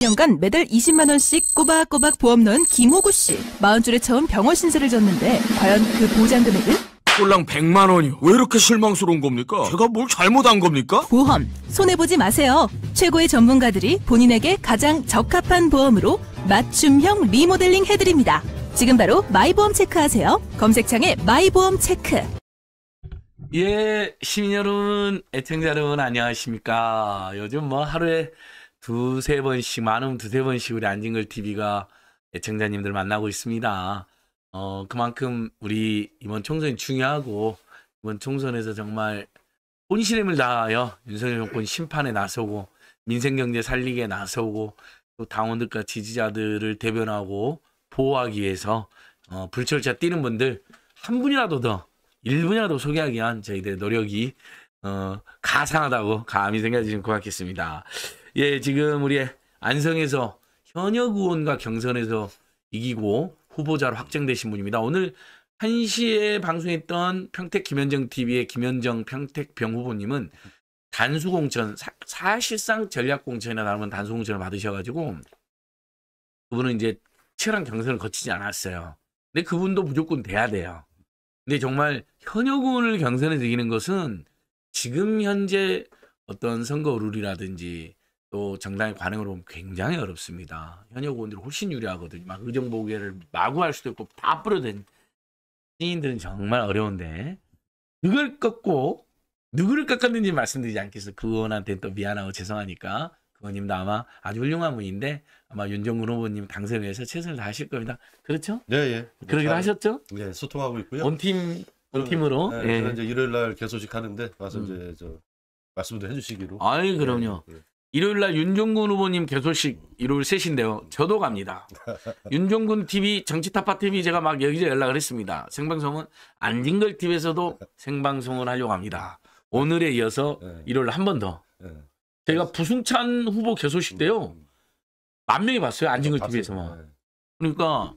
1년간 매달 20만 원씩 꼬박꼬박 보험 넣은 김호구 씨. 4 0줄에 처음 병원 신세를 졌는데 과연 그 보장 금액은? 꼴랑 100만 원이왜 이렇게 실망스러운 겁니까? 제가 뭘 잘못한 겁니까? 보험 손해 보지 마세요. 최고의 전문가들이 본인에게 가장 적합한 보험으로 맞춤형 리모델링 해드립니다. 지금 바로 마이보험 체크하세요. 검색창에 마이보험 체크. 예, 시민 여러분, 애청자 여러분 안녕하십니까? 요즘 뭐 하루에 두세 번씩 많으면 두세 번씩 우리 안진걸 TV가 애청자님들 만나고 있습니다. 어 그만큼 우리 이번 총선이 중요하고 이번 총선에서 정말 본신을 다하여 윤석열 정권 심판에 나서고 민생 경제 살리기 나서고 또 당원들과 지지자들을 대변하고 보호하기 위해서 어, 불철자 뛰는 분들 한 분이라도 더 1분이라도 소개하기 위한 저희들의 노력이 어, 가상하다고 감히 생각해 주시면 고맙겠습니다. 예, 지금 우리 안성에서 현역 의원과 경선에서 이기고 후보자로 확정되신 분입니다. 오늘 1시에 방송했던 평택 김현정 TV의 김현정 평택병 후보님은 단수 공천 사, 사실상 전략 공천이나 나오면 단수 공천을 받으셔가지고 그분은 이제 치열한 경선을 거치지 않았어요. 근데 그분도 무조건 돼야 돼요. 근데 정말 현역 의원을 경선에 이기는 것은 지금 현재 어떤 선거 룰이라든지 또 정당의 관행으로 보면 굉장히 어렵습니다. 현역 의원들이 훨씬 유리하거든요. 막 음. 의정보계를 마구 할 수도 있고 다 뿌려댄 시인들은 정말 어려운데 그걸 꺾고 누구를 꺾었는지 말씀드리지 않겠어. 그 의원한테는 또 미안하고 죄송하니까 그 의원님도 아마 아주 훌륭한 분인데 아마 윤정근 후보님 당선 위해서 최선을 다하실 겁니다. 그렇죠? 네, 예. 그러기로 하셨죠? 네, 소통하고 있고요. 원팀 원팀으로. 네, 예. 이제 일요일 날 개소식 하는데 와서 음. 이제 저 말씀도 해주시기로. 아이 그럼요. 네, 네. 일요일 날 윤종근 후보님 개소식 일요일 3시인데요. 저도 갑니다. 윤종근 TV 정치타파 TV 제가 막 여기저기 연락을 했습니다. 생방송은 안진걸 TV에서도 생방송을 하려고 합니다. 오늘에 이어서 네. 일요일 한 번 더. 제가 네. 부승찬 후보 개소식 때요. 음. 만 명이 봤어요. 안진걸 TV에서만. 아, 네. 그러니까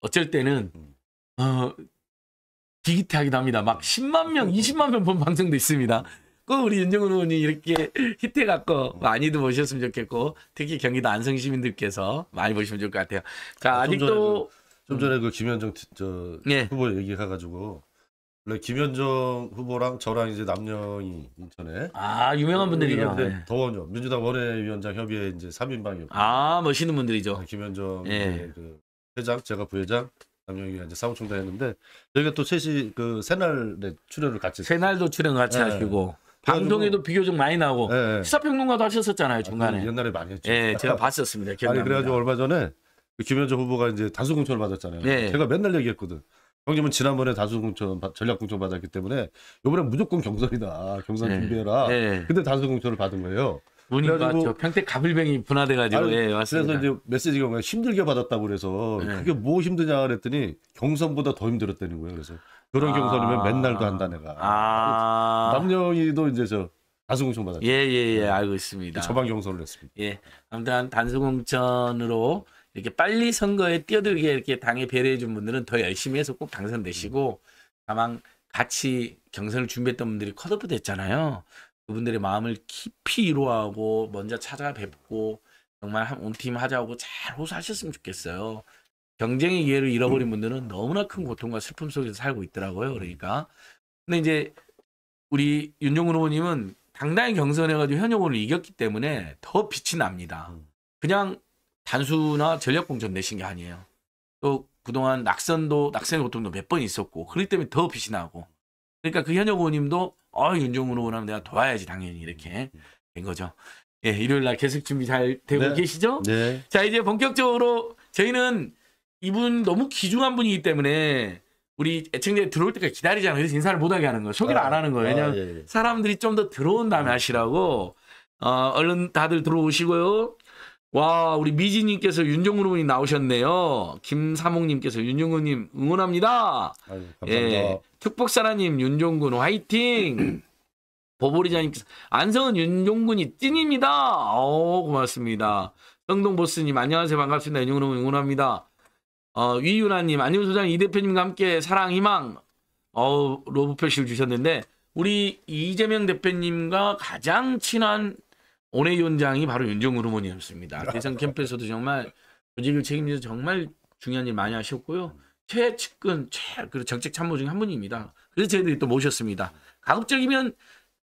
어쩔 때는 음. 어, 디기태하기도 합니다. 막 10만 음. 명, 20만 명 본 방송도 있습니다. 꼭 우리 윤정훈 의원이 이렇게 히트해갖고 많이도 보셨으면 좋겠고 특히 경기도 안성 시민들께서 많이 보시면 좋을 것 같아요. 자 아, 아직도 전에 그, 좀 전에 그 김현정 저 네. 후보 얘기해가지고 원래 김현정 후보랑 저랑 이제 남영이 인천에 아 유명한 분들이죠. 네. 더원요 민주당 원외위원장 협의회 이제 3인방이었고 아 멋있는 분들이죠. 네, 김현정 네. 그 회장 제가 부회장 남영이가 이제 사무총장 했는데 저희가 또 셋이 그 새날에 출연을 같이 새날도 출연 같이 네. 하시고 방송에도 비교적 많이 나오고 네. 시사평론가도 하셨었잖아요 중간에. 아, 옛날에 많이 했죠. 예, 제가 봤었습니다. 기억납니다. 아니 그래가지고 얼마 전에 그 김현정 후보가 이제 다수공천을 받았잖아요. 네. 제가 맨날 얘기했거든. 형님은 지난번에 다수공천 전략공천 받았기 때문에 이번엔 무조건 경선이다. 경선 네. 준비해라. 네. 근데 다수공천을 받은 거예요. 그러니까 저 평택 가불병이 분화돼가지고 아니, 예, 그래서 이제 메시지가 힘들게 받았다고 그래서 네. 그게 뭐 힘드냐 그랬더니 경선보다 더 힘들었다는 거예요. 그래서 그런 아. 경선이면 맨날도 한다 내가. 아. 남영이도 이제 저 단수공천 받았죠. 예예예 예, 예, 예. 네. 알고 있습니다. 처방 경선을 했습니다. 예. 아무튼 단수공천으로 이렇게 빨리 선거에 뛰어들게 이렇게 당에 배려해 준 분들은 더 열심히 해서 꼭 당선되시고 음. 다만 같이 경선을 준비했던 분들이 컷오프 됐잖아요. 그분들의 마음을 깊이 위로하고 먼저 찾아뵙고 정말 한온팀 하자고 잘 호소하셨으면 좋겠어요. 경쟁의 기회를 잃어버린 분들은 너무나 큰 고통과 슬픔 속에서 살고 있더라고요. 그러니까. 근데 이제 우리 윤종근 후보님은 당당히 경선해가지고 현역보를 이겼기 때문에 더 빛이 납니다. 그냥 단수나 전략공천 내신 게 아니에요. 또 그동안 낙선도 낙선의 고통도 몇 번 있었고 그렇기 때문에 더 빛이 나고 그러니까 그 현역 의원님도 어 윤종훈 의원하면 내가 도와야지 당연히 이렇게 된 거죠. 예, 일요일 날 계속 준비 잘 되고 네. 계시죠? 네. 자 이제 본격적으로 저희는 이분 너무 귀중한 분이기 때문에 우리 애청자 들어올 때까지 기다리잖아요. 그래서 인사를 못하게 하는 거예요. 소개를 아, 안 하는 거예요. 왜냐하면 아, 예, 예. 사람들이 좀 더 들어온 다음에 음. 하시라고 어, 얼른 다들 들어오시고요. 와 우리 미지님께서 윤종근님이 나오셨네요. 김사목님께서 윤종근님 응원합니다. 아유, 예, 특복사라님 윤종근 화이팅. 보보리자님께서 안성은 윤종근이 찐입니다. 어 고맙습니다. 성동보스님 안녕하세요 반갑습니다. 윤종근 응원합니다. 어, 위윤나님 안녕 소장 이 대표님과 함께 사랑 희망 어 로브 표시를 주셨는데 우리 이재명 대표님과 가장 친한 원해위원장이 바로 윤종우 후보님이었습니다. 대선 캠프에서도 정말 조직을 책임져서 정말 중요한 일 많이 하셨고요. 최측근 최 그 정책 참모 중에 한 분입니다. 그래서 저희들이 또 모셨습니다. 가급적이면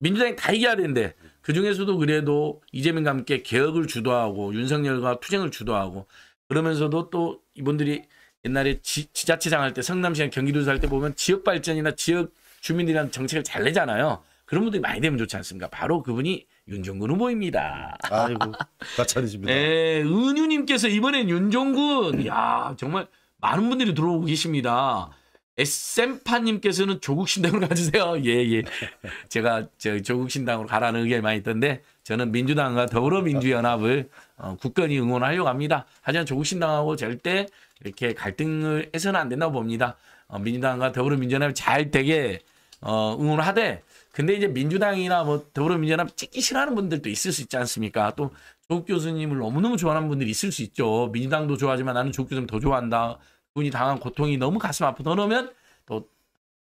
민주당이 다 이겨야 되는데 그 중에서도 그래도 이재명과 함께 개혁을 주도하고 윤석열과 투쟁을 주도하고 그러면서도 또 이분들이 옛날에 지, 자체장 할 때성남시장 경기도에서 할때 보면 지역 발전이나 지역 주민들이는 정책을 잘 내잖아요. 그런 분들이 많이 되면 좋지 않습니까? 바로 그분이 윤종근 후보입니다. 아, 아이고, 가찬이십니다. 네, 은유님께서 이번엔 윤종근이야 정말 많은 분들이 들어오고 계십니다. 에센파님께서는 조국신당으로 가주세요. 예, 예. 제가 저 조국신당으로 가라는 의견이 많이 있던데 저는 민주당과 더불어민주연합을 어, 굳건히 응원하려고 합니다. 하지만 조국신당하고 절대 이렇게 갈등을 해서는 안 된다고 봅니다. 어, 민주당과 더불어민주당이 잘 되게 어, 응원하되 근데 이제 민주당이나 뭐 더불어민주당 찍기 싫어하는 분들도 있을 수 있지 않습니까? 또 조국 교수님을 너무너무 좋아하는 분들이 있을 수 있죠. 민주당도 좋아하지만 나는 조국 교수님 더 좋아한다. 분이 당한 고통이 너무 가슴 아프다 그러면 또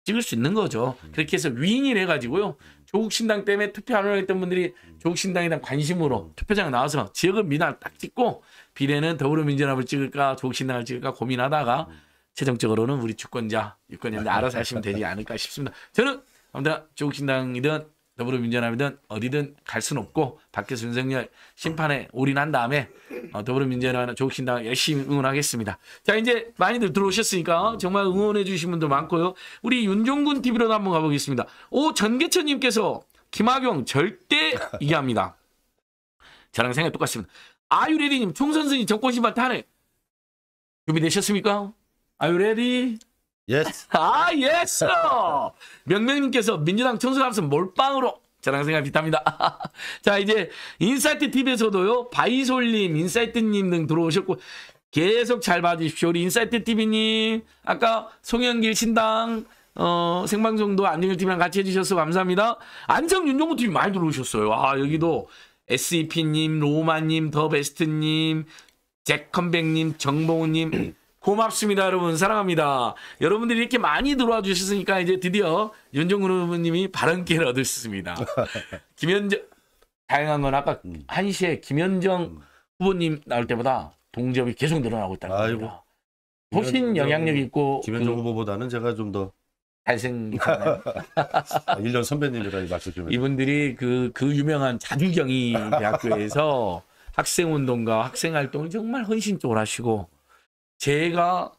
찍을 수 있는 거죠. 그렇게 해서 위인이 돼가지고요 조국신당 때문에 투표 안 하려고 했던 분들이 조국신당에 대한 관심으로 음. 투표장 나와서 지역은 민항 딱 찍고 비례는 더불어민주당을 찍을까 조국신당을 찍을까 고민하다가 음. 최종적으로는 우리 주권자 유권자인데 음. 알아서 하시면 되지 않을까 싶습니다. 저는 아무튼 조국신당이든 더불어민주당이든 어디든 갈 수는 없고 밖에서 윤석열 심판에 올인한 다음에 어, 더불어민주당이나 조국신당 열심히 응원하겠습니다. 자 이제 많이들 들어오셨으니까 정말 응원해 주신 분도 많고요. 우리 윤종군 TV로도 한번 가보겠습니다. 오 전계천님께서 김학용 절대 이기합니다 저랑 생각 똑같습니다. 아유레디님 총선승이 정권신발 탄핵 준비되셨습니까? 아유레디 예스. 아, 예스! 명명님께서 민주당 청소감수 몰빵으로 저랑생각 비슷합니다. 자, 이제 인사이트 TV에서도요. 바이솔님, 인사이트님 등 들어오셨고 계속 잘 봐주십시오. 우리 인사이트 TV님, 아까 송영길 신당 어, 생방송도 안정일 TV랑 같이 해주셔서 감사합니다. 안성 윤종호 TV 많이 들어오셨어요. 아, 여기도 SEP님, 로마님, 더베스트님, 잭컴백님 정봉우님 고맙습니다, 여러분. 사랑합니다. 여러분들이 이렇게 많이 들어와 주셨으니까 이제 드디어 윤종근 후보님이 발언기를 얻을수있습니다 김현정, 다양한 건 아까 음. 1시에 김현정 음. 후보님 나올 때보다 동접이 계속 늘어나고 있다는 아이고. 겁니 훨씬 영향력 있고 김현정 그, 후보보다는 제가 좀 더 잘생 1년 선배님이라니 맞춰주면 이분들이 그그 그 유명한 자주경이 대학교에서 학생 운동과 학생 활동을 정말 헌신적으로 하시고 제가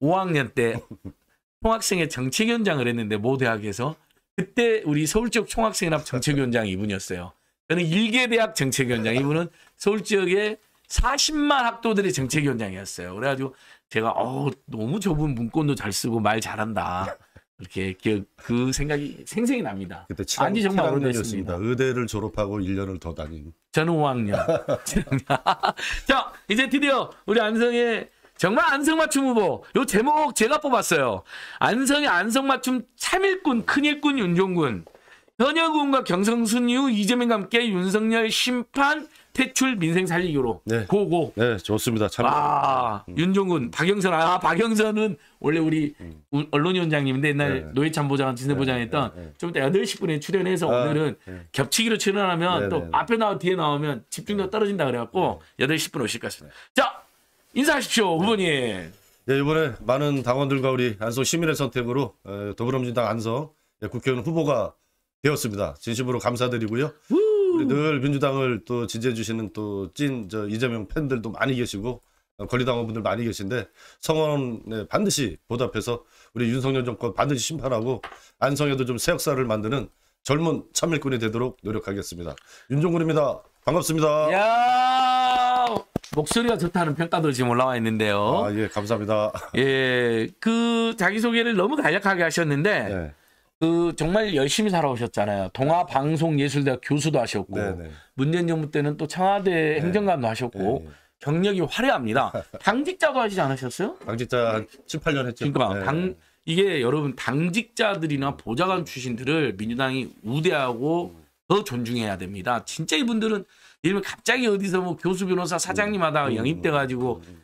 5학년 때 총학생회 정책위원장을 했는데 모 대학에서 그때 우리 서울 지역 총학생회합 정책위원장 이분이었어요. 저는 일개 대학 정책위원장 이분은 서울 지역의 40만 학도들의 정책위원장이었어요. 그래가지고 제가 어 너무 좁은 문건도 잘 쓰고 말 잘한다. 이렇게 기그 그 생각이 생생히 납니다. 그때 안지 정말 오래됐습니다. 의대를 졸업하고 1년을 더 다닌. 저는 5학년. 자 이제 드디어 우리 안성의 정말 안성맞춤 후보. 요 제목 제가 뽑았어요. 안성의 안성맞춤 참일꾼, 큰일꾼 윤종군. 현역군과 경성순 이후 이재명과 함께 윤석열 심판 퇴출 민생 살리기로 네. 고고. 네, 좋습니다. 참. 아, 음. 윤종군, 박영선. 아, 박영선은 원래 우리 음. 언론위원장님인데 옛날 네. 노회찬 보좌관, 진세 네, 보장했던 네, 네. 좀 이따 8시 분에 출연해서 아, 오늘은 네. 겹치기로 출연하면 또 앞에 나와 뒤에 나오면 집중력 떨어진다 그래갖고 네. 8시 분 오실 것 같습니다. 자, 인사하십시오, 네. 후보님. 네. 네, 이번에 많은 당원들과 우리 안성 시민의 선택으로 더불어민주당 안성 예, 국회의원 후보가 되었습니다. 진심으로 감사드리고요. 우리 늘 민주당을 또 지지해 주시는 또 찐 저 이재명 팬들도 많이 계시고 어, 권리당원분들 많이 계신데 성원에 네, 반드시 보답해서 우리 윤석열 정권 반드시 심판하고 안성에도 좀 새 역사를 만드는 젊은 참일꾼이 되도록 노력하겠습니다. 윤종근입니다. 반갑습니다. 목소리가 좋다는 평가도 지금 올라와 있는데요. 아, 예, 감사합니다. 예, 그 자기소개를 너무 간략하게 하셨는데, 네. 그 정말 열심히 살아오셨잖아요. 동아방송예술대학 교수도 하셨고, 네네. 네. 문재인 정부 때는 또 청와대 네. 행정관도 하셨고, 네. 네. 경력이 화려합니다. 당직자도 하시지 않으셨어요? 당직자 한 7, 8년 했죠. 그러니까 네. 당, 이게 여러분 당직자들이나 보좌관 출신들을 민주당이 우대하고 더 존중해야 됩니다. 진짜 이분들은 이러면 갑자기 어디서 뭐 교수 변호사 사장님 음. 하다가 영입돼가지고 음.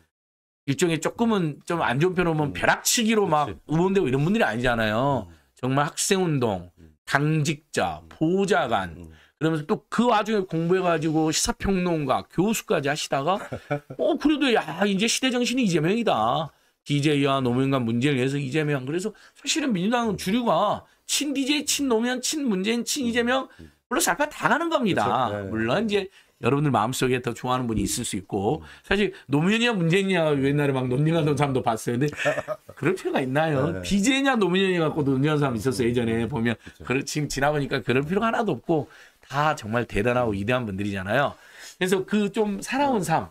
일종의 조금은 좀 안 좋은 표현으로 보면 음. 벼락치기로 막의원되고 이런 분들이 아니잖아요. 정말 학생운동, 당직자, 보좌관 그러면서 또 그 와중에 공부해가지고 시사평론가, 교수까지 하시다가 어 그래도 야 이제 시대정신이 이재명이다. DJ와 노무현과 문제를 위해서 이재명. 그래서 사실은 민주당은 주류가 친 DJ, 친 노무현, 친 문재인, 친 이재명 물론 살파 다 가는 겁니다. 그렇죠. 네. 물론 이제 여러분들 마음속에 더 좋아하는 분이 있을 수 있고 사실 노무현이냐 문재인이냐 옛날에 막 논쟁하던 사람도 봤어요. 근데 그럴 필요가 있나요? 네. BJ냐 노무현이 갖고 논쟁하는 사람 있었어요. 음. 예전에 보면 그렇 지금 지나보니까 그럴 필요가 하나도 없고 다 정말 대단하고 위대한 분들이잖아요. 그래서 그 좀 살아온 삶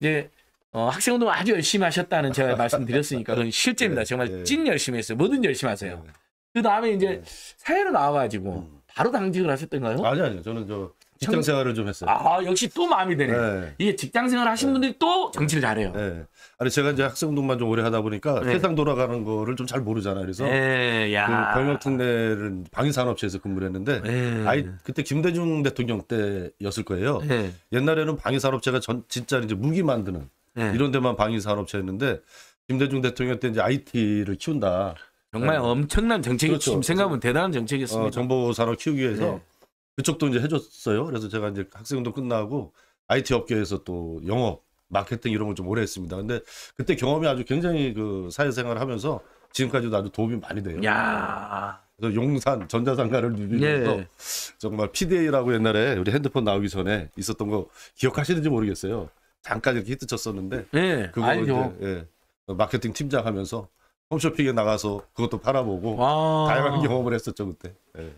이제 어, 학생 운동 아주 열심히 하셨다는 제가 말씀드렸으니까 그건 실제입니다. 네, 정말 네. 찐 열심히 했어요. 뭐든 열심히 하세요. 네. 그 다음에 이제 사회로 나와가지고 음. 바로 당직을 하셨던가요? 아니 아니요. 저는 저 직장 생활을 좀 했어요. 아 역시 또 마음이 되네. 네. 이게 직장 생활 하신 네. 분들이 또 정치를 잘해요. 네. 아니 제가 이제 학생동만 좀 오래 하다 보니까 네. 세상 돌아가는 거를 좀 잘 모르잖아요. 그래서 네, 그 병역특례를 방위산업체에서 근무를 했는데 네. 아이 그때 김대중 대통령 때였을 거예요. 옛날에는 방위산업체가 전 진짜 이제 무기 만드는 이런 데만 방위산업체였는데 김대중 대통령 때 이제 IT를 키운다. 정말 엄청난 정책이 그렇죠. 생각하면 대단한 정책이었습니다. 어, 정보 산업 키우기 위해서. 그쪽도 이제 해줬어요. 그래서 제가 이제 학생운동 끝나고 IT 업계에서 또 영업, 마케팅 이런 걸 좀 오래 했습니다. 근데 그때 경험이 아주 굉장히 그 사회생활을 하면서 지금까지도 아주 도움이 많이 돼요. 야. 그래서 용산 전자상가를 누비면서 예. 정말 PDA라고 옛날에 우리 핸드폰 나오기 전에 있었던 거 기억하시는지 모르겠어요. 잠깐 이렇게 히트 쳤었는데 예. 그거 알 이제 예, 마케팅 팀장 하면서 홈쇼핑에 나가서 그것도 팔아보고 와. 아. 다양한 경험을 했었죠 그때. 예.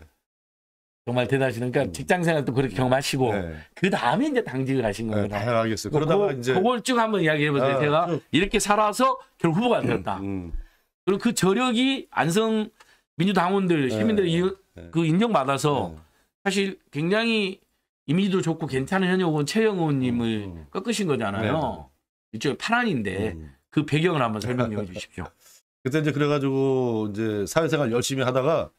정말 대단하시니까 그러니까 음. 직장 생활도 그렇게 경험하시고 네. 그 다음에 이제 당직을 하신 겁니다. 네, 다양하겠어요. 그러다가 그, 이제 그걸 쭉 한번 이야기해 보세요. 아, 제가 이렇게 살아서 결국 후보가 되었다. 음, 음. 그리고 그 저력이 안성 민주당원들 네, 시민들이 네, 이, 네. 그 인정받아서 사실 굉장히 이미지도 좋고 괜찮은 현역 의 최영 의원님을 음, 음. 꺾으신 거잖아요. 일종의 파란인데 음. 그 배경을 한번 설명해 주십시오. 그때 이제 그래가지고 이제 사회생활 열심히 하다가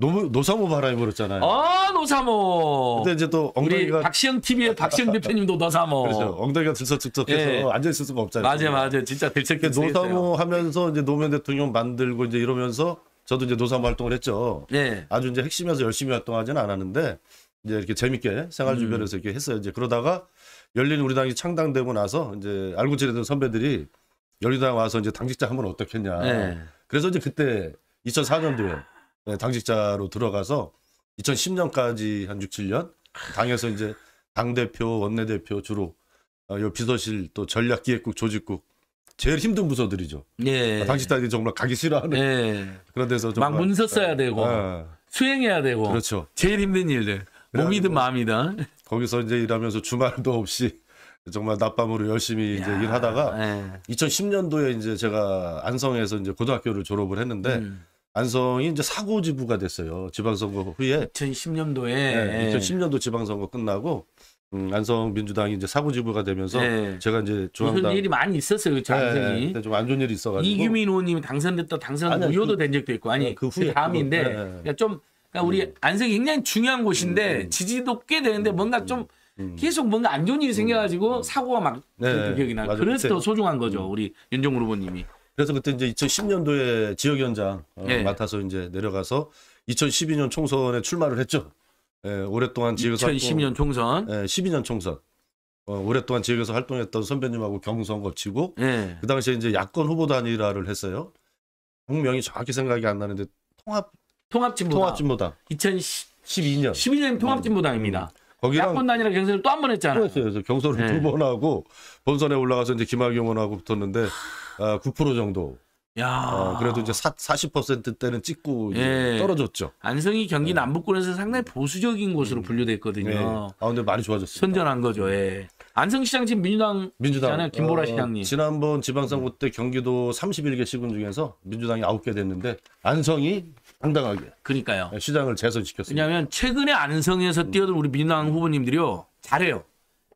노무, 노사모 바람이 불었잖아요. 아 노사모. 근데 이제 또 엉덩이가 박시영 TV의 박시영 대표님도 노사모. 그렇죠. 엉덩이가 들썩들썩해서 예. 앉아 있을 수가 없잖아요. 맞아 맞아 진짜 들썩들썩. 노사모 하면서 이제 노무현 대통령 만들고 이제 이러면서 저도 이제 노사모 활동을 했죠. 예. 아주 이제 핵심에서 열심히 활동하지는 않았는데 이제 이렇게 재밌게 생활 음. 주변에서 음. 이렇게 했어요. 이제 그러다가 열린 우리 당이 창당되고 나서 이제 알고 지내던 선배들이 열린당 와서 이제 당직자 하면 어떻겠냐. 예. 그래서 이제 그때 2004년도에. 네, 당직자로 들어가서 2010년까지 한 6, 7년 당에서 이제 당 대표, 원내 대표 주로 어, 비서실 또 전략기획국, 조직국 제일 힘든 부서들이죠. 예. 아, 당직자들이 정말 가기 싫어하는 예. 그런 데서 막 문서 써야 네. 되고 아. 수행해야 되고 그렇죠. 제일 힘든 일들 몸이든 마음이든 거기서 이제 일하면서 주말도 없이 정말 낮밤으로 열심히 야, 이제 일하다가 예. 2010년도에 이제 제가 안성에서 이제 고등학교를 졸업을 했는데 음. 안성이 이제 사고지부가 됐어요. 지방선거 후에 2010년도에 네, 2010년도 지방선거 끝나고 음, 안성 민주당이 이제 사고지부가 되면서 네. 제가 이제 중앙당 일이 많이 있었어요. 장성이 네, 좀안 좋은 일이 있어가지고 이규민 의원님이 당선됐다 당선 아 우효도 그, 된 적도 있고 아니 예, 그, 후에, 다음인데 네. 그러니까 좀 그러니까 우리 음. 안성이 굉장히 중요한 곳인데 음. 음. 지지도 꽤 되는데 음, 뭔가 음. 좀 계속 뭔가 안 좋은 일이 생겨가지고 사고가 막 네, 기억이 나. 그래서 더 소중한 거죠 우리 윤종무 후보님이. 그래서 그때 이제 2010년도에 지역위원장 어, 예. 맡아서 이제 내려가서 2012년 총선에 출마를 했죠. 예, 오랫동안 지역에서 2010년 활동, 총선. 예, 12년 총선. 어, 오랫동안 지역에서 활동했던 선배님하고 경선 거치고 예. 그 당시에 이제 야권 후보 단일화를 했어요. 분명히 정확히 생각이 안 나는데 통합 통합진보당. 통합진보당. 2012년 12년 통합진보당입니다. 거기랑 야권단이랑 경선을 또 한 번 했잖아요. 그렇죠. 그래서 경선을 네. 두번 하고 본선에 올라가서 이제 김학영 의원하고 붙었는데 아, 9% 정도. 야. 아, 그래도 이제 40%대는 찍고 예. 떨어졌죠. 안성이 경기 예. 남북권에서 상당히 보수적인 곳으로 음. 분류됐거든요. 예. 아 근데 많이 좋아졌어요. 선전한 거죠. 예. 안성 시장 지금 민주당 민주당 김보라 어, 시장님. 지난번 지방선거 때 경기도 31개 시군 중에서 민주당이 9개 됐는데 안성이 당당하게. 그러니까요. 네, 시장을 재선시켰습니다. 왜냐하면 최근에 안성에서 뛰어든 우리 민주당 후보님들이요 잘해요.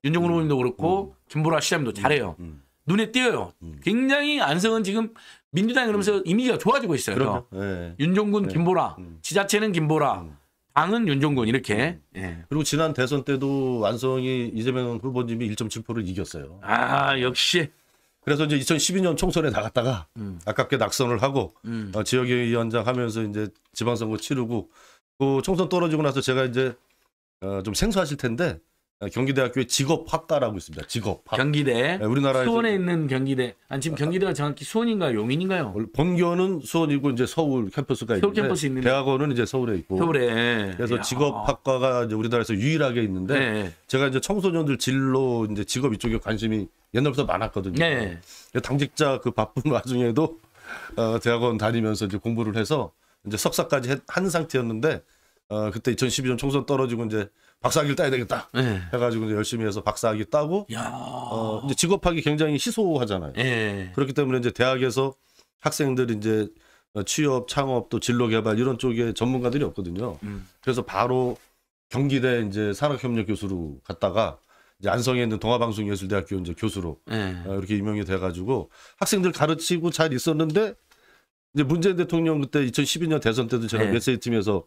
윤종훈 음. 후보님도 그렇고 음. 김보라 시장도 잘해요. 음, 음. 눈에 띄어요. 음. 굉장히 안성은 지금 민주당 이러면서 음. 이미지가 좋아지고 있어요. 네. 윤종군 네. 김보라 지자체는 김보라 당은 윤종군 이렇게. 네. 그리고 지난 대선 때도 안성이 이재명 후보님이 1.7%를 이겼어요. 아 역시 그래서 이제 2012년 총선에 나갔다가 음. 아깝게 낙선을 하고 음. 어, 지역위원장 하면서 이제 지방선거 치르고 그 총선 떨어지고 나서 제가 이제 어, 좀 생소하실 텐데 어, 경기대학교의 직업학과라고 있습니다. 직업. 경기대. 네, 우리나라에 수원에 있는 경기대. 아니 지금 아, 경기대가 정확히 수원인가요? 용인인가요? 본교는 수원이고 이제 서울 캠퍼스가 서울 있는데 캠퍼스 있는데. 대학원은 이제 서울에 있고. 서울에. 그래서 야. 직업학과가 이제 우리나라에서 유일하게 있는데 네. 제가 이제 청소년들 진로 이제 직업 이쪽에 관심이 옛날부터 많았거든요. 네. 당직자 그 바쁜 와중에도 어, 대학원 다니면서 이제 공부를 해서 이제 석사까지 한 상태였는데 어, 그때 2012년 총선 떨어지고 이제 박사학위를 따야 되겠다. 네. 해가지고 이제 열심히 해서 박사학위 따고 어, 이제 직업학이 굉장히 희소하잖아요. 네. 그렇기 때문에 이제 대학에서 학생들이 제 취업, 창업, 또 진로 개발 이런 쪽에 전문가들이 없거든요. 음. 그래서 바로 경기대 이제 산업협력 교수로 갔다가 이제 안성에 있는 동아방송예술대학교 이제 교수로 네. 어, 이렇게 임명이 돼가지고 학생들 가르치고 잘 있었는데 이제 문재인 대통령 그때 2012년 대선 때도 제가 네. 메시지 팀에서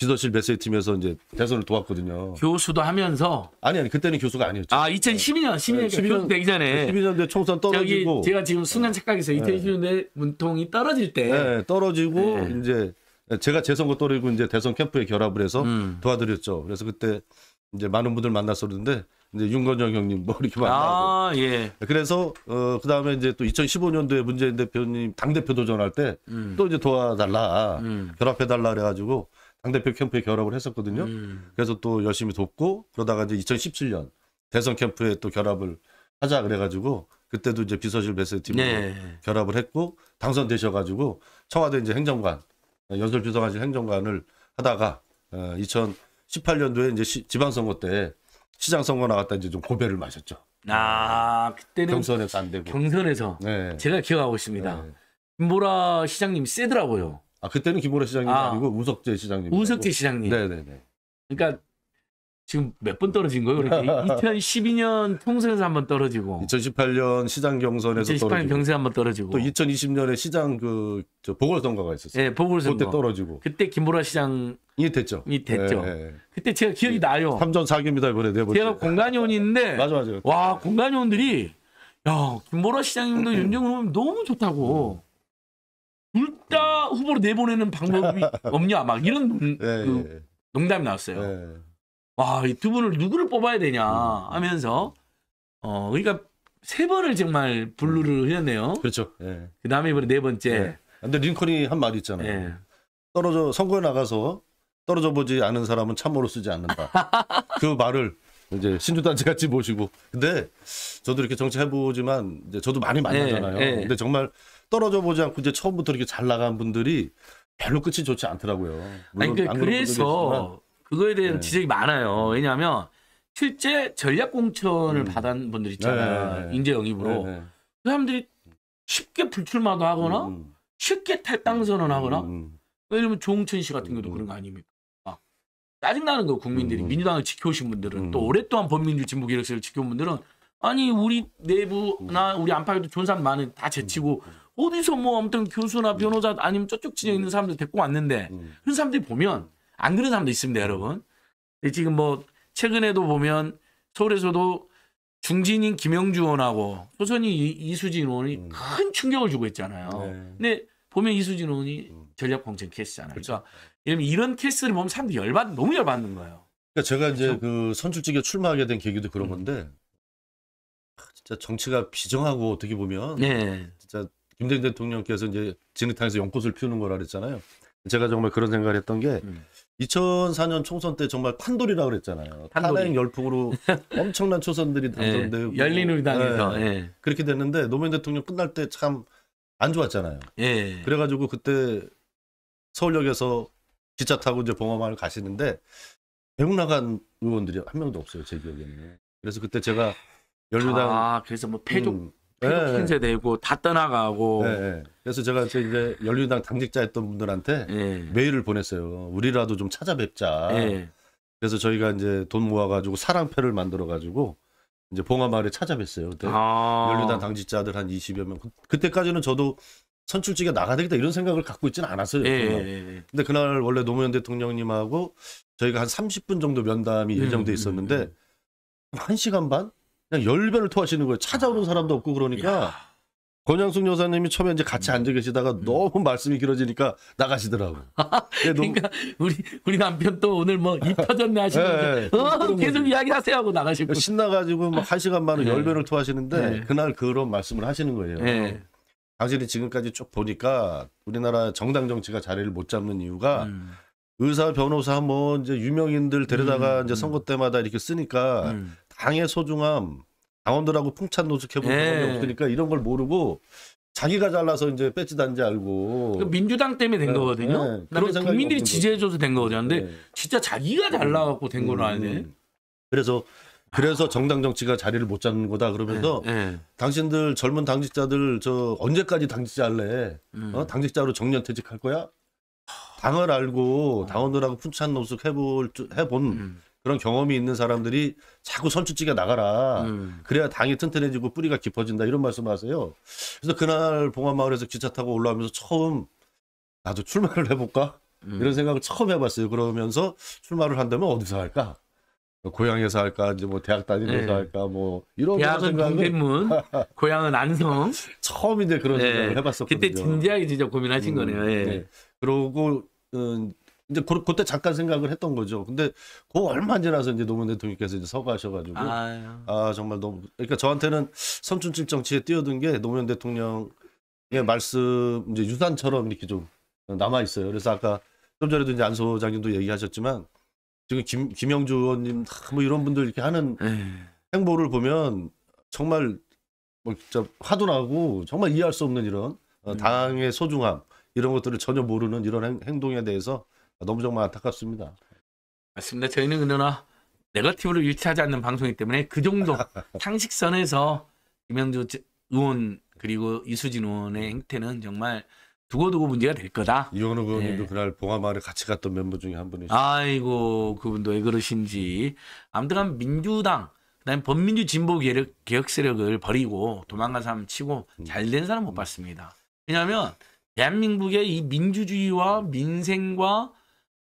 지도실 메세팀에서 이제 대선을 도왔거든요. 교수도 하면서 아니 아니 그때는 교수가 아니었죠. 아 2012년 12년 네, 교수 되기 전에 12년대 총선 떨어지고 제가 지금 순간 착각해서 네. 2012년에 문통이 떨어질 때 네, 떨어지고 네. 이제 제가 재선거 떨어지고 이제 대선 캠프에 결합을 해서 음. 도와드렸죠. 그래서 그때 이제 많은 분들 만났었는데 이제 윤건영 형님 뭐 이렇게 만나고. 아, 예. 그래서 어 그다음에 이제 또 2015년도에 문재인 대표님 당 대표 도전할 때또 음. 이제 도와달라 음. 결합해 달라 그래가지고 당대표 캠프에 결합을 했었거든요. 음. 그래서 또 열심히 돕고 그러다가 이제 2017년 대선 캠프에 또 결합을 하자 그래가지고 그때도 이제 비서실 배세팀으로 네. 결합을 했고 당선되셔가지고 청와대 이제 행정관 연설 비서관실 행정관을 하다가 2018년도에 어, 이제 시, 지방선거 때 시장 선거 나갔다 이제 좀 고배를 마셨죠. 아 그때는 경선에서 안 되고 경선에서 네. 제가 기억하고 있습니다. 네. 김보라 시장님 세더라고요. 아 그때는 김보라 시장님이 아, 아니고 우석재 시장님. 우석재 시장님. 네네네. 그러니까 지금 몇 번 떨어진 거예요? 이렇게 2012년 총선에서 한번 떨어지고 2018년 시장 경선에서 2018년 경선 한번 떨어지고 또 2020년에 시장 그 보궐선거가 있었어요. 네, 보궐선거 그때 떨어지고 그때 김보라 시장이 됐죠. 이 됐죠. 네, 네. 그때 제가 기억이 나요. 3전 4기입니다 이번에 네 제가 공간위원인데 맞아 맞아. 와 공간위원들이 야 김보라 시장님도 윤정훈 너무 좋다고 둘다 후보로 내보내는 방법이 없냐 막 이런 네, 그 예. 농담이 나왔어요. 네. 예. 와이 두 분을 누구를 뽑아야 되냐 음. 하면서 어 그러니까 세 번을 정말 분류를 음. 해냈네요. 그렇죠. 예. 그 다음에 이번에 네 번째. 예. 근데 링컨이 한 말이 있잖아요. 예. 떨어져 선거에 나가서 떨어져 보지 않은 사람은 참모로 쓰지 않는다. 그 말을 이제 신주단체 같이 모시고. 근데 저도 이렇게 정치해보지만 이제 저도 많이 만나잖아요. 근데 정말 떨어져 보지 않고 이제 처음부터 이렇게 잘 나간 분들이 별로 끝이 좋지 않더라고요. 아니, 그러니까 그래 그거에 대한 네. 지적이 많아요. 음. 왜냐하면 실제 전략 공천을 음. 받은 분들 있잖아요. 네네. 네, 네. 인재 영입으로 네네. 네. 그 사람들이 쉽게 불출마도 하거나 음. 음. 쉽게 탈당 선언하거나 음. 왜냐면 음. 뭐 조홍천 씨 같은 경우도 그런 거 아닙니까? 짜증나는 거 국민들이 민주당을 지켜오신 분들은 또 오랫동안 범민주 진보 기력세를 지켜온 분들은 아니 우리 내부나 우리 안팎에도 좋사 많은 다 제치고 어디서 뭐 아무튼 교수나 음. 변호사 아니면 저쪽 진영 있는 음. 사람들 데리고 왔는데 음. 그런 사람들이 보면 안 그런 사람도 있습니다, 여러분. 지금 뭐 최근에도 보면 서울에서도 중진인 김영주 의원하고 소선이 이수진 의원이 큰 충격을 주고 있잖아요. 네. 근데 보면 이수진 의원이 전략공천 케이스잖아요. 그렇죠. 러니까 이런 케이스를 보면 사람들이 열받 너무 열받는 거예요. 그러니까 제가 그렇죠? 이제 그 선출직에 출마하게 된 계기도 그런 건데 아, 진짜 정치가 비정하고 어떻게 보면 네. 진짜 김대중 대통령께서 이제 진흙탕에서 연꽃을 피우는 거라 그랬잖아요. 제가 정말 그런 생각을 했던 게 2004년 음. 총선 때 정말 판돌이라고 그랬잖아요. 판돌이. 탄핵 열풍으로 엄청난 초선들이 예, 당선되고 예, 열린 우리당에서 예, 예, 그렇게 됐는데 노무현 대통령 끝날 때 참 안 좋았잖아요. 예. 그래가지고 그때 서울역에서 기차 타고 이제 봉화마을 가시는데 대국 나간 의원들이 한 명도 없어요 제 기억에는. 그래서 그때 제가 열린당 아 그래서 뭐 폐족 음, 핀세 예. 되고 다 떠나가고. 네. 그래서 제가 이제 열린당 당직자였던 분들한테 네. 메일을 보냈어요. 우리라도 좀 찾아뵙자. 네. 그래서 저희가 이제 돈 모아가지고 사랑패를 만들어가지고 이제 봉화마을에 찾아뵀어요. 그때 아. 열린당 당직자들 한 20여 명. 그, 때까지는 저도 선출직에 나가야겠다 이런 생각을 갖고 있지는 않았어요. 예, 근데 그날 원래 노무현 대통령님하고 저희가 한 30분 정도 면담이 음, 예정돼 있었는데 음, 음, 음. 한 시간 반 그냥 열변을 토하시는 거예요. 찾아오는 사람도 없고 그러니까 야. 권양숙 여사님이 처음에 이제 같이 음. 앉아 계시다가 음. 너무 말씀이 길어지니까 나가시더라고. 그러니까 너무... 우리 우리 남편 또 오늘 뭐 입터졌네 하시는데 예, 예. 어, 계속 이야기하세요 하고 나가시고 신나가지고 막한 뭐 시간 만에 네. 열변을 토하시는데 네. 그날 그런 말씀을 하시는 거예요. 네. 당신이 지금까지 쭉 보니까 우리나라 정당 정치가 자리를 못 잡는 이유가 음. 의사, 변호사, 뭐 이제 유명인들 데려다가 음, 이제 선거 음. 때마다 이렇게 쓰니까 음. 강의 소중함, 강원도라고 풍찬 노숙해본 네. 경험이 없으니까 이런 걸 모르고 자기가 잘라서 이제 뺏지 단지 알고 그러니까 민주당 때문에 된 네, 거거든요. 네, 그런 국민들이 지지해줘서 된 거거든요. 근데 네. 진짜 자기가 잘라갖고된 거는 음, 아니네. 음. 그래서 그래서 정당 정치가 자리를 못 잡는 거다 그러면서 네, 네. 당신들 젊은 당직자들 저 언제까지 당직자 할래? 음. 어? 당직자로 정년 퇴직할 거야? 당을 알고 아. 당원들하고 풍찬 노숙 해볼 해본 음. 그런 경험이 있는 사람들이 자꾸 선출직에 나가라. 음. 그래야 당이 튼튼해지고 뿌리가 깊어진다. 이런 말씀하세요. 그래서 그날 봉화마을에서 기차 타고 올라오면서 처음 나도 출마를 해볼까? 음. 이런 생각을 처음 해봤어요. 그러면서 출마를 한다면 어디서 할까? 뭐 고향에서 할까 이제 뭐 대학 다니면서 네. 할까 뭐 이런 대학은 동대문 고향은 안성 처음 인데 그런 네. 생각을 해봤었거든요. 그때 진지하게 진짜 고민하신 음, 거네요. 네. 네. 그러고 음, 이제 고, 그때 잠깐 생각을 했던 거죠. 근데 그 얼마 지나서 이제 노무현 대통령께서 이제 서거하셔가지고 아 정말 너무 그러니까 저한테는 선춘칠 정치에 뛰어든 게 노무현 대통령의 말씀 이제 유산처럼 이렇게 좀 남아 있어요. 그래서 아까 좀 전에도 이제 안 소장님도 얘기하셨지만 지금 김 김영주 의원님 뭐 이런 분들 이렇게 하는 예. 행보를 보면 정말 뭐 진짜 화도 나고 정말 이해할 수 없는 이런 어, 음. 당의 소중함 이런 것들을 전혀 모르는 이런 행, 행동에 대해서 너무 정말 안타깝습니다. 맞습니다. 저희는 그러나 네거티브를 유치하지 않는 방송이기 때문에 그 정도 상식선에서 김영주 의원 그리고 이수진 의원의 행태는 정말 두고두고 문제가 될 거다. 이원우 의원님도 예. 그날 봉화마을에 같이 갔던 멤버 중에 한 분이시죠. 아이고 그분도 왜 그러신지. 아무튼 민주당 그다음에 범민주 진보 개혁 세력을 버리고 도망간 사람 치고 음. 잘된 사람 못 음. 봤습니다. 왜냐하면 대한민국의 이 민주주의와 민생과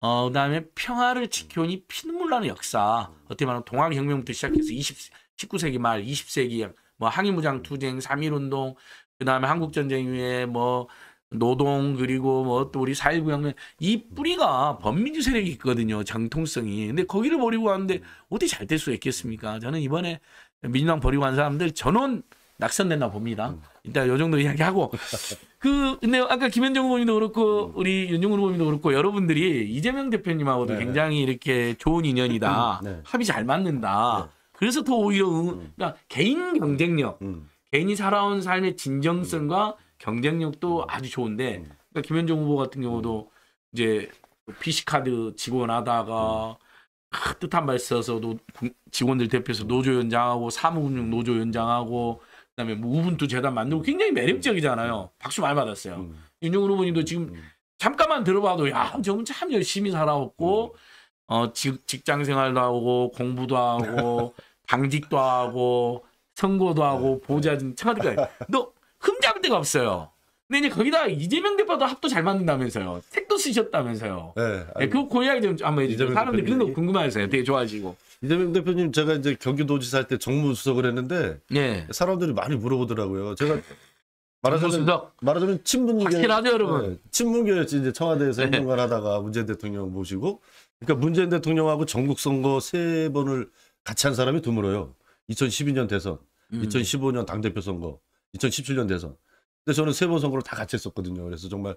어, 그다음에 평화를 지켜오니 피눈물 나는 역사. 어떻게 말하면 동학혁명부터 시작해서 20, 19세기 말, 20세기 뭐항의무장 투쟁, 3.1운동, 그다음에 한국전쟁 위에 뭐 노동 그리고 뭐 또 우리 사일구 혁명 이 뿌리가 범민주 세력이 있거든요 정통성이 근데 거기를 버리고 왔는데 어떻게 잘 될 수 있겠습니까 저는 이번에 민주당 버리고 간 사람들 전원 낙선됐나 봅니다 일단 음. 요 정도 이야기하고 그 근데 아까 김현정 후보님도 그렇고 우리 윤종훈 후보님도 그렇고 여러분들이 이재명 대표님하고도 네네. 굉장히 이렇게 좋은 인연이다. 네. 합이 잘 맞는다. 네. 그래서 더 오히려 응, 음. 그러니까 개인 경쟁력, 응. 음. 개인이 살아온 삶의 진정성과 경쟁력도 음. 아주 좋은데 그러니까 김현정 후보 같은 경우도 이제 피시카드 직원하다가 그 뜻한 말 써서 도 직원들 대표해서 노조 연장하고 사무금융 노조 연장하고 그다음에 뭐 우분투 재단 만들고 굉장히 매력적이잖아요. 박수 많이 받았어요. 음. 윤종훈 후보님도 음, 지금 음. 잠깐만 들어봐도 야 저분 참 열심히 살아왔고 음. 어, 직, 직장 생활도 하고 공부도 하고 당직도 하고 선거도 하고 보좌진 청와대까너 흠잡을 데가 없어요. 근데 이제 거기다 이재명 대표도 합도 잘 맞는다면서요. 책도 쓰셨다면서요. 네. 네, 그고 이야기 좀 한번 해주세요. 사람들이 그런 거궁금하하어요 되게 좋아하시고. 이재명 대표님 제가 이제 경기도지사 할 때 정무수석을 했는데 예. 사람들이 많이 물어보더라고요. 제가 말하자면 말하자면 친문계 확실하죠 여러분. 네, 친문계였지 이제 청와대에서 네. 행동을 하다가 문재인 대통령 모시고 그러니까 문재인 대통령하고 전국 선거 세 번을 같이 한 사람이 드물어요. 2012년 대선, 음. 2015년 당대표 선거, 2017년 대선. 근데 저는 세 번 선거를 다 같이 했었거든요. 그래서 정말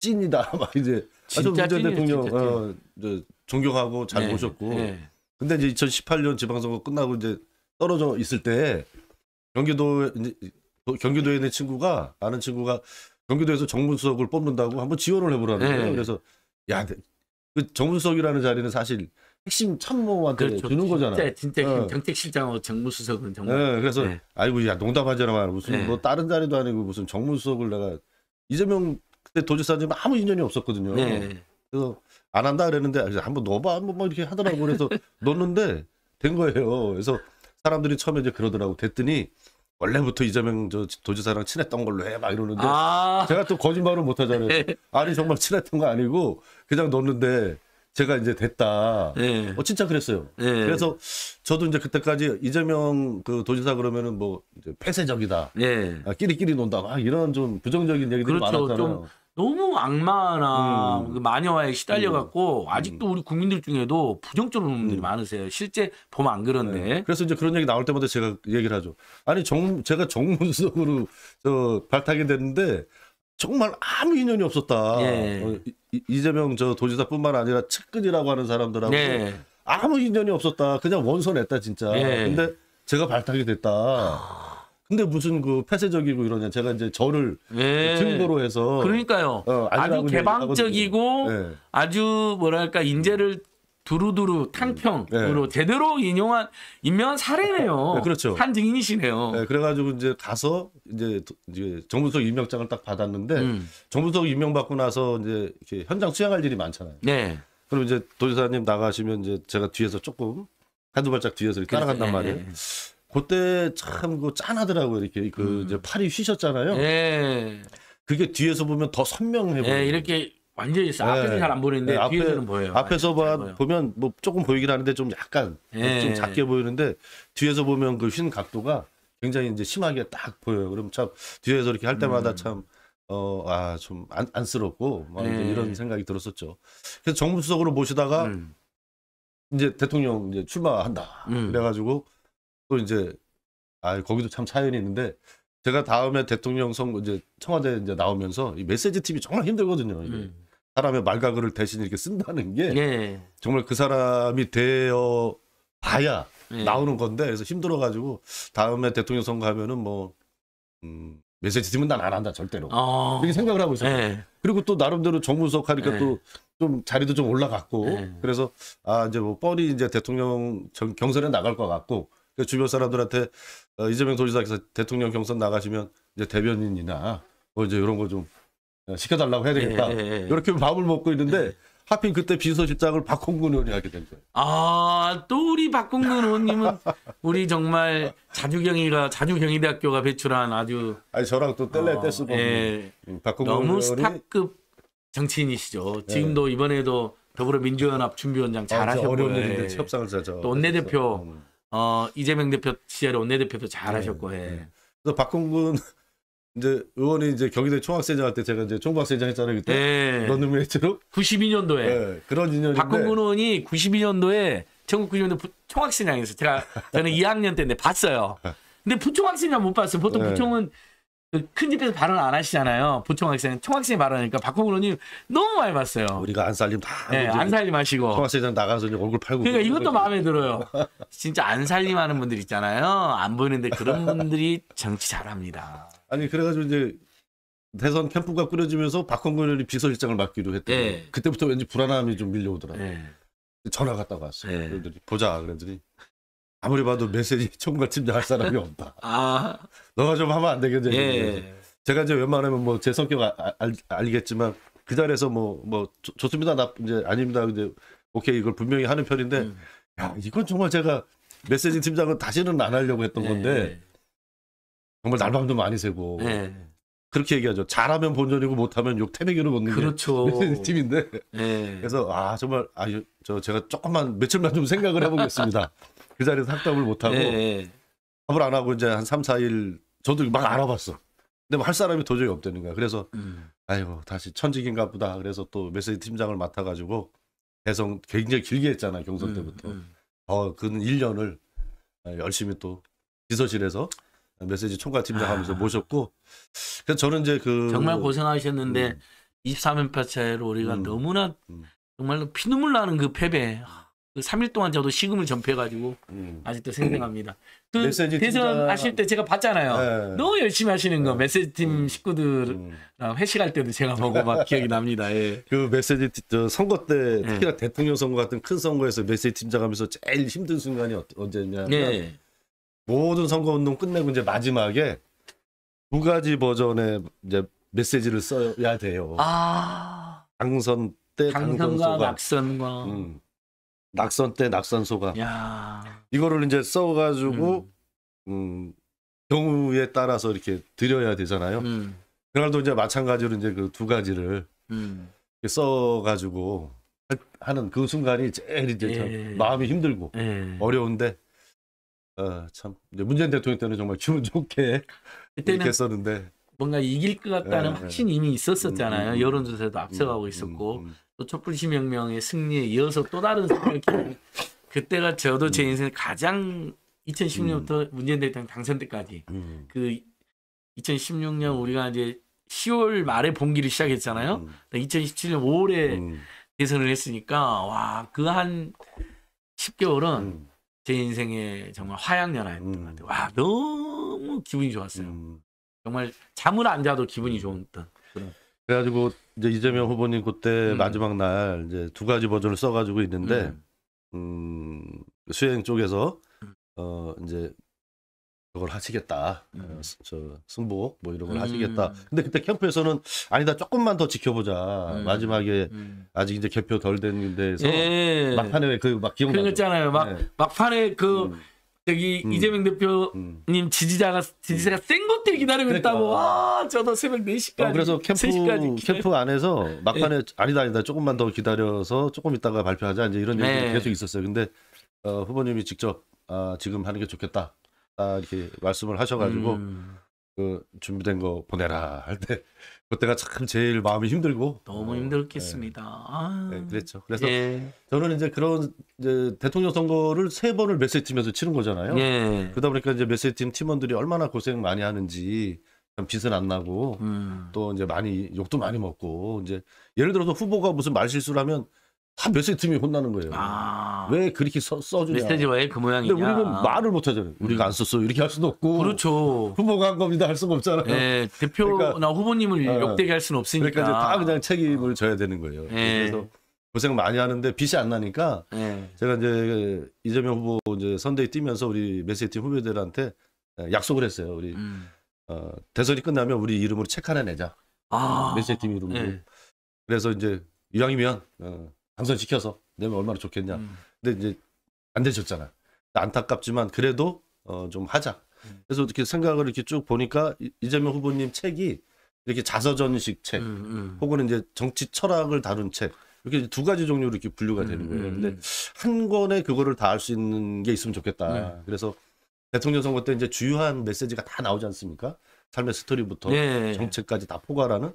찐이다 막 이제 아주 문재인 찐이에요, 대통령 어, 존경하고 잘 네. 모셨고. 네. 근데 이제 2018년 지방선거 끝나고 이제 떨어져 있을 때 경기도 이제 경기도에 있는 친구가 아는 친구가 경기도에서 정문수석을 뽑는다고 한번 지원을 해보라는 거예요. 네. 그래서 야, 그정문수석이라는 그 자리는 사실 핵심 참모한테 그렇죠. 주는 거잖아. 진짜 진짜 어. 정책실장하고 정무수석은 정말. 네, 그래서 네. 아이고 야 농담하잖아 말 무슨 네. 뭐 다른 자리도 아니고 무슨 정무수석을 내가 이재명 그때 도지사님 아무 인연이 없었거든요. 네. 그래서 안 한다 그랬는데 한 번 넣어봐 한번 막 뭐 이렇게 하더라고 그래서 넣었는데 된 거예요. 그래서 사람들이 처음에 이제 그러더라고 됐더니 원래부터 이재명 저 도지사랑 친했던 걸로 해 막 이러는데 아 제가 또 거짓말을 못 하잖아요. 네. 아니 정말 친했던 거 아니고 그냥 넣었는데 제가 이제 됐다. 네. 어 진짜 그랬어요. 네. 그래서 저도 이제 그때까지 이재명 그 도지사 그러면은 뭐 이제 폐쇄적이다. 네. 아, 끼리끼리 논다. 막 이런 좀 부정적인 얘기들이 그렇죠. 많았잖아요. 너무 악마나 음. 그 마녀와에 시달려갖고 음. 음. 아직도 우리 국민들 중에도 부정적으로 보는 분들이 음. 많으세요. 실제 보면 안 그런데. 네. 그래서 이제 그런 얘기 나올 때마다 제가 얘기를 하죠. 아니 정 제가 정문석으로 저 발탁이 됐는데 정말 아무 인연이 없었다. 예. 어, 이, 재명저 도지사뿐만 아니라 측근이라고 하는 사람들하고 예. 아무 인연이 없었다. 그냥 원서 냈다 진짜. 예. 근데 제가 발탁이 됐다. 아. 근데 무슨 그 폐쇄적이고 이러냐. 제가 이제 저를 예. 증거로 해서 그러니까요. 어, 아주 개방적이고 예. 아주 뭐랄까 인재를 두루두루 탕평으로 예. 제대로 인용한 인명한 사례네요. 네, 그렇죠. 한 증인이시네요. 네, 그래가지고 이제 가서 이제, 이제 정문석 임명장을 딱 받았는데 음. 정문석 임명받고 나서 이제 이렇게 현장 수행할 일이 많잖아요. 네. 그럼 이제 도지사님 나가시면 이제 제가 뒤에서 조금 한두 발짝 뒤에서 이렇게 그렇죠. 따라간단 예, 말이에요. 그때 참 그 짠하더라고요. 이렇게 그 음. 이제 팔이 휘셨잖아요. 예. 그게 뒤에서 보면 더 선명해 예, 보여요. 예, 이렇게 완전히 있어. 앞에서 예. 잘안 보이는데 예, 뒤에서는 앞에, 보여요. 앞에서 아, 봐, 보여. 보면 뭐 조금 보이긴 하는데 좀 약간 예. 좀 작게 보이는데 뒤에서 보면 그 휜 각도가 굉장히 이제 심하게 딱 보여요. 그럼 참 뒤에서 이렇게 할 때마다 음. 참 어, 아, 좀 안, 쓰럽고막 네. 예. 이런 생각이 들었었죠. 그래서 정무수석으로 모시다가, 음. 이제 대통령 이제 출마한다. 음. 그래가지고, 또 이제 아 거기도 참 차이는 있는데 제가 다음에 대통령 선거 이제 청와대 이제 나오면서 이 메시지 팀이 정말 힘들거든요. 이게. 음. 사람의 말과 글을 대신 이렇게 쓴다는 게 예. 정말 그 사람이 되어 봐야 예. 나오는 건데 그래서 힘들어가지고 다음에 대통령 선거 하면은 뭐 음, 메시지 팀은 난 안 한다 절대로 어. 이렇게 생각을 하고 있어요. 예. 그리고 또 나름대로 정무석 하니까 예. 또좀 자리도 좀 올라갔고 예. 그래서 아 이제 뭐 뻔히 이제 대통령 경선에 나갈 것 같고 그 주변 사람들한테 어, 이재명 도지사께서 대통령 경선 나가시면 이제 대변인이나 뭐 이제 이런 거좀 어, 시켜달라고 해야 되겠다. 예, 예, 예. 이렇게 밥을 먹고 있는데 예. 하필 그때 비서실장을 박홍근 의원이 하게 된 거예요. 아, 또 우리 박홍근 의원님은 우리 정말 자주경이가 자주경희대학교가 배출한 아주 아니 저랑 또 뗄래 어, 뗄수 없는 예. 음, 너무 스타급 정치인이시죠. 예. 지금도 이번에도 더불어민주연합 준비원장 잘하셨고요. 아, 어려운 일인데 협상을 짜죠. 또 원내대표. 음. 어, 이재명 대표 시절에 원내대표도 잘하셨고 네. 해. 예. 네. 그래서 박홍근 이제 의원이 이제 경기대 총학생장 할 때 제가 이제 총학생장 했잖아요 그때 네. 런닝 매로 92년도에 네, 그런 인연인데 박홍근 의원이 92년도에 1990년도 총학생장에서 제가 저는 2학년 때인데 봤어요. 근데 부총학생장 못 봤어요. 보통 네. 부총은 그 큰 집에서 발언 안 하시잖아요. 보청 학생, 총학생이 발언하니까 박홍근원님 너무 많이 봤어요. 우리가 안살림 다. 네, 안살림 하시고. 총학생장 나가서 얼굴 팔고. 그러니까 이것도 마음에 들어요. 진짜 안살림 하는 분들 있잖아요. 안 보는데 이 그런 분들이 정치 잘합니다. 아니 그래가지고 이제 대선 캠프가 끊어지면서 박홍근이 원 비서실장을 맡기로 했대 네. 그때부터 왠지 불안함이 좀 밀려오더라고요. 네. 전화가 갔다고 왔어요. 네. 보자 그랬더니 아무리 봐도 메시지 총괄팀 장할 사람이 없다. 아. 너가 좀 하면 안 되겠냐. 예. 제가 이제 웬만하면 뭐 제 성격 아, 아, 알, 알겠지만 그 자리에서 뭐, 뭐, 좋, 습니다나 이제 아닙니다. 근데 오케이. 이걸 분명히 하는 편인데, 음. 야, 이건 정말 제가 메시지 팀장은 다시는 안 하려고 했던 예. 건데, 정말 날밤도 많이 새고, 예. 그렇게 얘기하죠. 잘하면 본전이고 못하면 욕 태백으로 먹는 그렇죠. 게 팀인데. 네. 그래서 아 정말 아저 제가 조금만 며칠만 좀 생각을 해보겠습니다. 그 자리에서 상담을못 하고 네, 네. 답을 안 하고 이제 한 3, 4일 저도 막 알아봤어. 근데 뭐할 사람이 도저히 없다는 거야. 그래서 음. 아이고 다시 천직인가 보다. 그래서 또 메시지 팀장을 맡아가지고 대성 굉장히 길게 했잖아 경선 음, 때부터. 음. 어, 그는 1년을 열심히 또 비서실에서 메시지 총괄 팀장 하면서 아. 모셨고 그래서 저는 이제 그 정말 고생하셨는데 23연패 음. 차로 우리가 음. 너무나 정말로 피눈물 나는 그 패배. 3일 그 동안 저도 식음을 전폐해가지고 음. 아직도 생생합니다. 음. 그 대선 진짜... 하실 때 제가 봤잖아요. 네. 너무 열심히 하시는 거 네. 메시지 팀 음. 식구들랑 음. 아, 회식할 때도 제가 보고 막 기억이 납니다. 예. 그 메시지 저 선거 때 네. 특히나 예. 대통령 선거 같은 큰 선거에서 메시지 팀장하면서 제일 힘든 순간이 언제냐? 예. 네. 모든 선거 운동 끝내고 이제 마지막에 두 가지 버전의 이제 메시지를 써야 돼요. 아... 당선 때 당선과 낙선과 음. 낙선 때 낙선 소가 야. 이거를 이제 써가지고 음. 음. 경우에 따라서 이렇게 드려야 되잖아요. 음. 그날도 이제 마찬가지로 이제 그 두 가지를 음. 써가지고 하는 그 순간이 제일 이제 예. 마음이 힘들고 예. 어려운데 어, 참 이제 문재인 대통령 때는 정말 기분 좋게 이렇게 썼는데 뭔가 이길 것 같다는 예. 예. 확신이 이미 있었었잖아요. 음, 음, 음. 여론조사도 앞서가고 있었고 또 촛불시명명의 승리에 이어서 또 다른 승리를 그때가 저도 제 음. 인생 가장 2016년부터 음. 문재인 대통령 당선 때까지 음. 그 2016년 우리가 이제 10월 말에 봉기를 시작했잖아요. 음. 2017년 5월에 음. 대선을 했으니까 와 그 한 10개월은 음. 제인생의 정말 화양연화였던 음. 것 같아요. 와 너무 기분이 좋았어요. 정말 잠을 안 자도 기분이 좋았던 그런 그래가지고 이제 이재명 후보님 그때 음. 마지막 날 이제 두 가지 버전을 써가지고 있는데 음, 음 수행 쪽에서 음. 어 이제 그걸 하시겠다. 음. 어, 저 승복 뭐 이런 걸 음. 하시겠다. 근데 그때 캠프에서는 아니다 조금만 더 지켜보자. 음. 마지막에 음. 아직 이제 개표 덜 된 데에서 예. 막판에 그막 기억나죠. 그랬잖아요. 그러니까 막 네. 막판에 그 저기 음. 이재명 대표님 음. 지지자가 지지세가 음. 센 것들 기다리고 그러니까. 있다고. 아, 저도 새벽 4시까지. 어, 그래서 캠프 3시까지 캠프 안에서 막판에 네. 아니다 아니다 조금만 더 기다려서 조금 있다가 발표하자 이제 이런 얘기가 네. 계속 있었어요. 근데 어, 후보님이 직접 아, 지금 하는 게 좋겠다. 아, 이렇게 말씀을 하셔 가지고 음. 그 준비된 거 보내라 할때 그때가 참 제일 마음이 힘들고 너무 어, 힘들겠습니다. 네. 아. 네, 그랬죠. 그래서 예. 저는 이제 그런 이제 대통령 선거를 세 번을 메시지 팀에서 치는 거잖아요. 예. 그러다 보니까 이제 메시지 팀 팀원들이 얼마나 고생 많이 하는지 빚은 안 나고 음. 또 이제 많이 욕도 많이 먹고 이제 예를 들어서 후보가 무슨 말실수를 하면 한 몇세 팀이 혼나는 거예요. 아. 왜 그렇게 써, 써주냐. 메시지 왜 그 모양이냐. 근데 우리는 말을 못하잖아요. 우리가 안썼어 이렇게 할 수도 없고. 그렇죠. 후보가 한 겁니다. 할 수가 없잖아요. 예, 대표나 그러니까, 후보님을 어, 역대게 할 수는 없으니까. 그러니까 다 그냥 책임을 져야 되는 거예요. 예. 그래서 고생 많이 하는데 빛이 안 나니까 예. 제가 이제 이재명 후보 이제 선대위 뛰면서 우리 메시지 후배들한테 약속을 했어요. 우리 음. 어, 대선이 끝나면 우리 이름으로 책 하나 내자. 아. 메시지 팀 이름으로. 예. 그래서 이제 이왕이면 어, 당선 시켜서 내면 얼마나 좋겠냐. 음. 근데 이제 안 되셨잖아. 안타깝지만 그래도 어, 좀 하자. 음. 그래서 이렇게 생각을 이렇게 쭉 보니까 이재명 후보님 책이 이렇게 자서전식 책, 음, 음. 혹은 이제 정치 철학을 다룬 책 이렇게 두 가지 종류로 이렇게 분류가 음, 되는 거예요. 음, 근데 한 권에 그거를 다 할 수 있는 게 있으면 좋겠다. 네. 그래서 대통령 선거 때 이제 주요한 메시지가 다 나오지 않습니까? 삶의 스토리부터 예, 정책까지 다 포괄하는.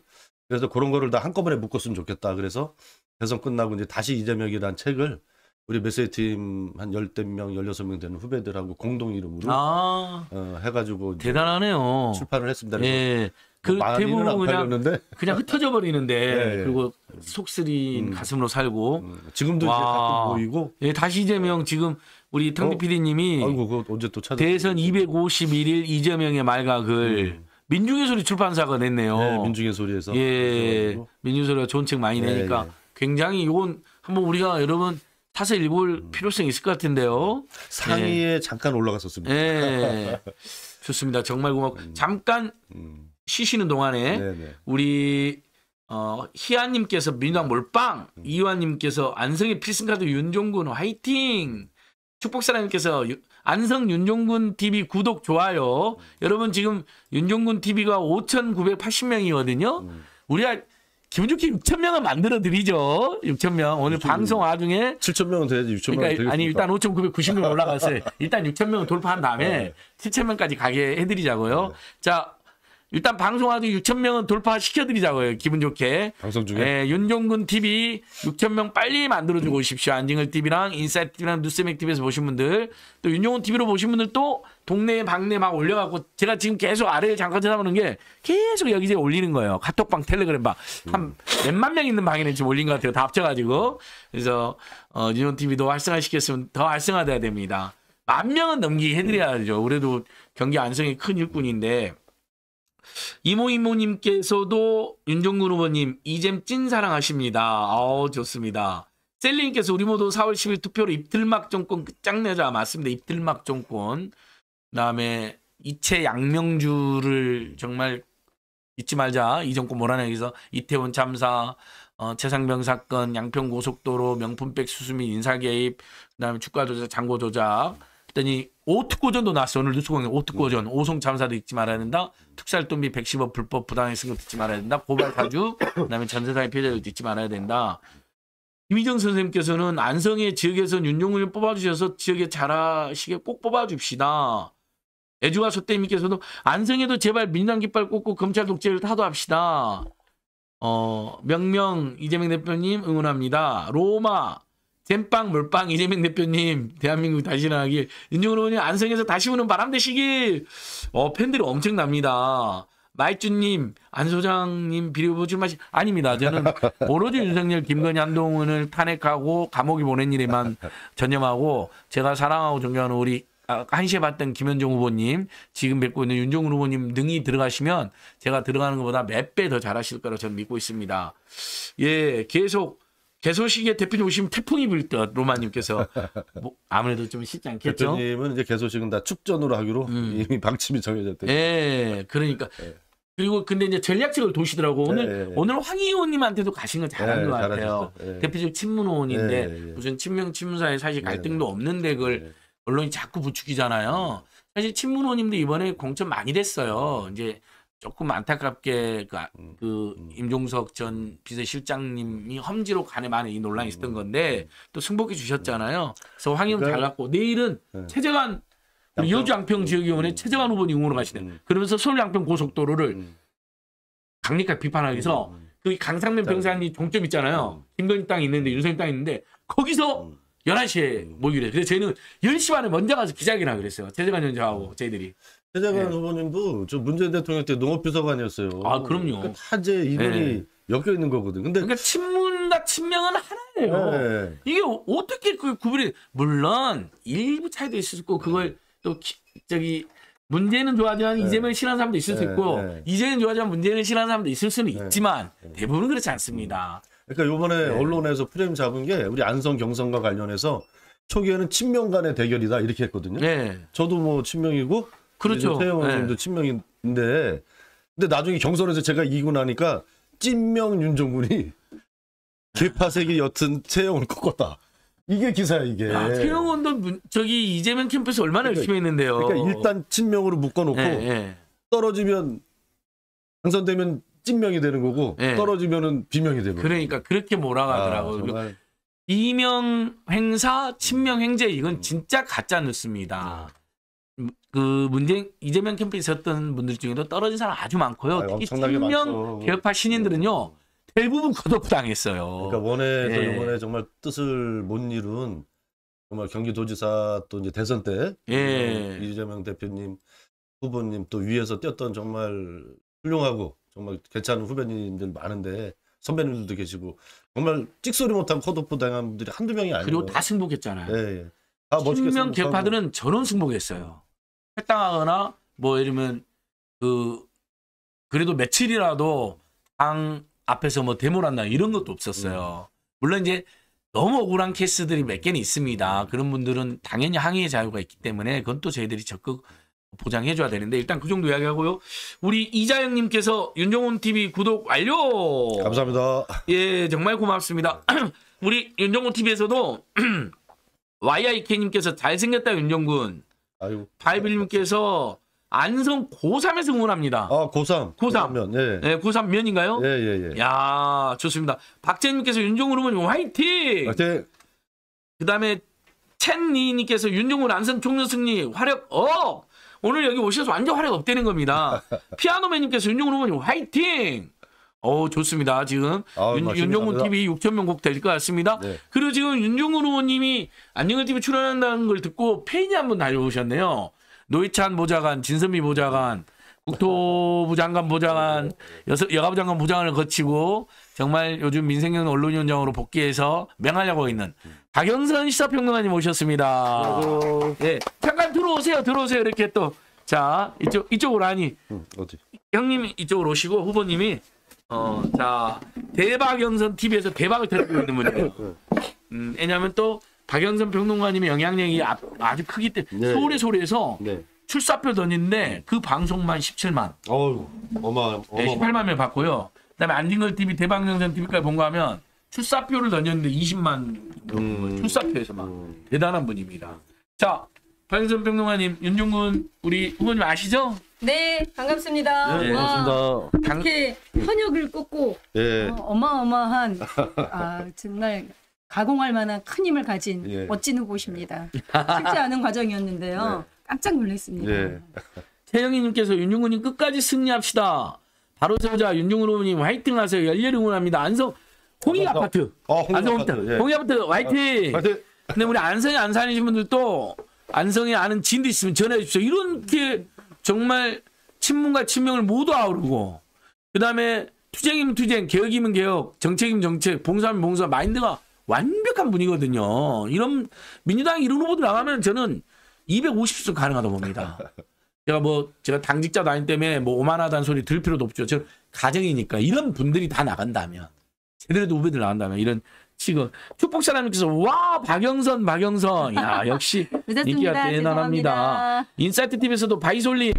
그래서 그런 거를 다 한꺼번에 묶었으면 좋겠다. 그래서 대선 끝나고 이제 다시 이재명이라는 책을 우리 메세지 팀한 열댓 명, 열여섯 명 되는 후배들하고 공동 이름으로 아 어, 해가지고 대단하네요. 출판을 했습니다. 예. 뭐 그 대부분 그냥 그냥 흩어져 버리는데 예, 예. 그리고 속쓰린 음. 가슴으로 살고 음. 지금도 와. 이제 가끔 보이고 예, 다시 이재명 지금 우리 탕디 어? PD님이 아이고, 언제 또 대선 251일 이재명의 말각을 음. 민중의 소리 출판사가 냈네요. 네, 민중의 소리에서 예, 민중의 소리가 좋은 책 많이 예, 내니까 예. 굉장히 이건 한번 우리가 여러분 사서 읽을 음. 필요성이 있을 것 같은데요. 상위에 네. 예. 잠깐 올라갔었습니다. 네. 좋습니다. 정말 고맙고 음. 잠깐 음. 쉬시는 동안에 네네. 우리 어, 희아님께서 민당 몰빵, 음. 이화님께서 안성의 필승카드 윤종근 화이팅, 축복사랑님께서 안성 윤종근 TV 구독 좋아요. 음. 여러분 지금 윤종근 TV가 5,980명이거든요. 우리가 기분 좋게 6 0 0 0 명은 만들어 드리죠. 6 0 0 0명 오늘 방송 와중에 7천 명은 돼야지 6천 그러니까 아니 일단 5,990명 올라갔어요. 일단 6 0 0 0명 돌파한 다음에 네. 7 0 명까지 가게 해드리자고요. 네. 자 일단 방송하기 6천 명은 돌파시켜드리자고요. 기분 좋게. 방송 중에. 예, 윤종근 TV 6천 명 빨리 만들어주고 오십시오. 안징을 TV랑 인사이트 TV랑 뉴스맥 TV에서 보신 분들 또 윤종근 TV로 보신 분들 또 동네 방네 막 올려갖고 제가 지금 계속 아래를 잠깐 쳐다보는 게 계속 여기저기 올리는 거예요. 카톡방, 텔레그램 방. 한 음. 몇만 명 있는 방에는 지금 올린 것 같아요. 다 합쳐가지고. 그래서 어, 윤종근 TV도 활성화시켰으면 더 활성화돼야 됩니다. 만 명은 넘기 해드려야죠. 그래도 경기 안성이 큰 일꾼인데 이모이모님께서도 윤종근 후보님 이잼 찐 사랑하십니다. 어 좋습니다. 셀린님께서 우리 모두 4월 10일 투표로 입틀막 정권 끝장내자 맞습니다. 입틀막 정권 그다음에 이채 양명주를 정말 잊지 말자 이 정권 몰아내기서 이태원 참사 어, 최상병 사건 양평 고속도로 명품백 수수민 인사 개입 그다음에 주가 조작 장고 조작 그랬더니 오특고전도 나왔어. 오늘 뉴스공장 오특고전. 음. 오송 참사도 잊지 말아야 된다. 특살돈비 110억 불법 부당의 승급 잊지 말아야 된다. 고발 가주그 다음에 전세상의 피해자도 잊지 말아야 된다. 김희정 선생님께서는 안성의 지역에서 윤종을 뽑아주셔서 지역에 잘하시게 꼭 뽑아줍시다. 애주와 소대님께서도 안성에도 제발 민주당 깃발 꽂고 검찰 독재를 타도합시다. 어, 명명 이재명 대표님 응원합니다. 로마 땜빵 물빵 이재명 대표님 대한민국 다시 나가나길 윤종훈 의원님 안성에서 다시 오는 바람 되시길 어 팬들이 엄청납니다 말주님 안 소장님 비리보지 마시 아닙니다 저는 오로지 윤석열 김건희 한동훈을 탄핵하고 감옥에 보낸 일에만 전념하고 제가 사랑하고 존경하는 우리 아, 한시에 봤던 김현종 후보님, 지금 뵙고 있는 윤종훈 후보님 능이 들어가시면 제가 들어가는 것보다 몇 배 더 잘하실 거라 고 저는 믿고 있습니다. 예, 계속 개소식에 대표님 오시면 태풍이 불듯 로마님께서 뭐 아무래도 좀 쉽지 않겠죠. 대표님은 이제 개소식은 다 축전으로 하기로 음. 이미 방침이 정해졌대 예, 그러니까 예. 그리고 근데 이제 전략적으로 도시더라고 오늘 예, 예. 오늘 황 의원님한테도 가신 건 잘한 예, 것 같아요. 예. 대표적 친문 의원인데 예, 예, 무슨 친명 친문사에 사실 갈등도 없는데 그걸 언론이 자꾸 부추기잖아요. 사실 친문 의원님도 이번에 공천 많이 됐어요. 이제 조금 안타깝게 그, 아, 음, 그 음. 임종석 전 비서실장님이 험지로 간에 만에 이 논란이 음, 있었던 음, 건데 또 승복해 주셨잖아요. 그래서 황희원 그러니까, 달랐고 내일은 네. 최재관 여주 양평 지역의원회 최재관 후보님 응원을 가시는 그러면서 서울 양평 고속도로를 강력하게 비판하기 위해서 그 강상면 병사님 종점 있잖아요. 김건희 땅이 있는데 윤석열 땅이 있는데 거기서 1 1 시에 모이기로 해요. 그래서 저희는 1 0시 반에 먼저 가서 기자회견하고 그랬어요. 최재관 연주하고 저희들이. 최재관 예. 후보님도 저 문재인 대통령 때 농업비서관이었어요. 아 그럼요. 그러니까 타제 이분이 예. 엮여 있는 거거든. 근데 그러니까 친문과 친명은 하나예요. 예. 이게 어떻게 그 구분이 물론 일부 차이도 있을 수 있고 그걸 예. 또 기, 저기 문재인은 좋아하지만 네. 예. 이재명을 싫어하는 사람도 있을 수 예. 있고 네. 이재명 좋아하지만 문재인을 싫어하는 사람도 있을 수는 있지만 대부분 그렇지 않습니다. 음. 그러니까 요번에 네. 언론에서 프레임 잡은 게 우리 안성 경선과 관련해서 초기에는 친명 간의 대결이다 이렇게 했거든요. 네. 저도 뭐 친명이고 그렇죠. 최영원님도 예. 친명인데 근데 나중에 경선에서 제가 이기고 나니까 찐명 윤종군이 개파색이 옅은 최영원 꺾었다. 이게 기사야 이게. 아, 최영원도 저기 이재명 캠프에서 얼마나 그러니까, 열심히 했는데요. 그러니까 일단 친명으로 묶어놓고 예, 예. 떨어지면 당선되면 찐명이 되는 거고 예. 떨어지면은 비명이 되는 그러니까 그렇게 몰아가더라고 아, 이명 행사, 친명 행제 이건 진짜 가짜 뉴스입니다. 그 문재인 이재명 캠프에 있었던 분들 중에도 떨어진 사람 아주 많고요. 아 특히 청명 개혁파 신인들은요. 네. 대부분 거듭당했어요. 그러니까 원에서 예. 네. 이번에 정말 뜻을 못 이룬 정말 경기도지사 또 이제 대선 때 예. 네, 이재명 대표님 후보님 또 위에서 뛰었던 정말 훌륭하고 정말 괜찮은 후배님들 많은데 선배님들도 계시고 정말 찍소리 못한 컷오프 당한 분들이 한두 명이 아니고 그리고 다 승복했잖아요. 예, 예. 아, 신명 개파들은 전원 승복했어요. 탈당하거나 뭐 이러면 그 그래도 며칠이라도 당 앞에서 뭐 데모란다 이런 것도 없었어요. 음. 물론 이제 너무 억울한 케이스들이 몇 개는 있습니다. 그런 분들은 당연히 항의의 자유가 있기 때문에 그건 또 저희들이 적극 보장해줘야 되는데 일단 그 정도 이야기하고요. 우리 이자영님께서 윤종훈 TV 구독 완료. 감사합니다. 예, 정말 고맙습니다. 우리 윤종훈 TV에서도 YIK님께서 잘생겼다 윤종군. 아유. 바이블님께서 안성 고3에서 응원합니다. 아, 고3. 고3. 면 예. 네, 고3 면인가요? 예, 예, 예. 야 좋습니다. 박재님께서 윤종훈 후보님 화이팅! 화이팅! 그 다음에 첸니님께서 윤종훈 안성 총선 승리 화력 업! 오늘 여기 오셔서 완전 화력 업되는 겁니다. 피아노맨님께서 윤종훈 후보님 화이팅! 어 좋습니다. 지금 아, 윤, 종훈 TV 6천 명곡 될 것 같습니다. 네. 그리고 지금 윤종훈 의원님이 안녕을 TV 출연한다는 걸 듣고 팬이 한분 달려오셨네요. 노회찬 보좌관, 진선미 보좌관, 국토부 장관 보좌관, 여서, 여가부 장관 보좌관을 거치고 정말 요즘 민생형 언론위원장으로 복귀해서 맹하려고 있는 박영선 시사평론가님 오셨습니다. 네, 예, 잠깐 들어오세요, 들어오세요. 이렇게 또자 이쪽 이쪽으로 아니 응, 어디? 형님 이쪽으로 오시고 후보님이 어, 자 대박연선 TV에서 대박을 터고 있는 분이에요. 네. 음, 왜냐하면 또 박연선 평론가님의 영향력이 아, 아주 크기 때문에 네. 서울의 소리에서 네. 출사표 던지는데 그 방송만 17만. 어우, 어마, 어마. 네, 18만 명 받고요. 그다음에 안진걸 TV 대박연선 TV까지 본 거 하면 출사표를 던졌는데 20만 음. 출사표에서만 음. 대단한 분입니다. 자, 박영선 평론가님, 윤종근 우리 후보님 아시죠? 네, 반갑습니다. 네, 반갑습니다. 이렇게 현역을 꽂고 예. 어, 마어마한 아, 정말 가공할 만한 큰 힘을 가진 예. 멋진 후보십니다. 예. 쉽지 않은 과정이었는데요. 네. 깜짝 놀랐습니다. 예. 태영이님께서 윤중근님 끝까지 승리합시다. 바로 세우자 윤중근 님 화이팅하세요. 열렬히 응원합니다. 안성 홍익 아파트. 어, 안성 아파트. 예. 홍익 아파트 화이팅. 아, 근데 우리 안성에 안사는 분들도 안성에 아는 지도 있으면 전해 주십시오. 이렇게 정말 친문과 친명을 모두 아우르고 그 다음에 투쟁이면 투쟁, 개혁이면 개혁, 정책이면 정책, 봉사면 봉사, 마인드가 완벽한 분이거든요. 이런 민주당 이런 후보들 나가면 저는 250석 가능하다고 봅니다. 제가 뭐 제가 당직자도 아닌 때문에 뭐 오만하다는 소리 들 필요도 없죠. 저 가정이니까 이런 분들이 다 나간다면 제대로 후배들 나간다면 이런 지금 축복사 람 님께서 와 박영선 박영선 야 역시 인기가 대단합니다. 인사이트 TV에서도 바이솔님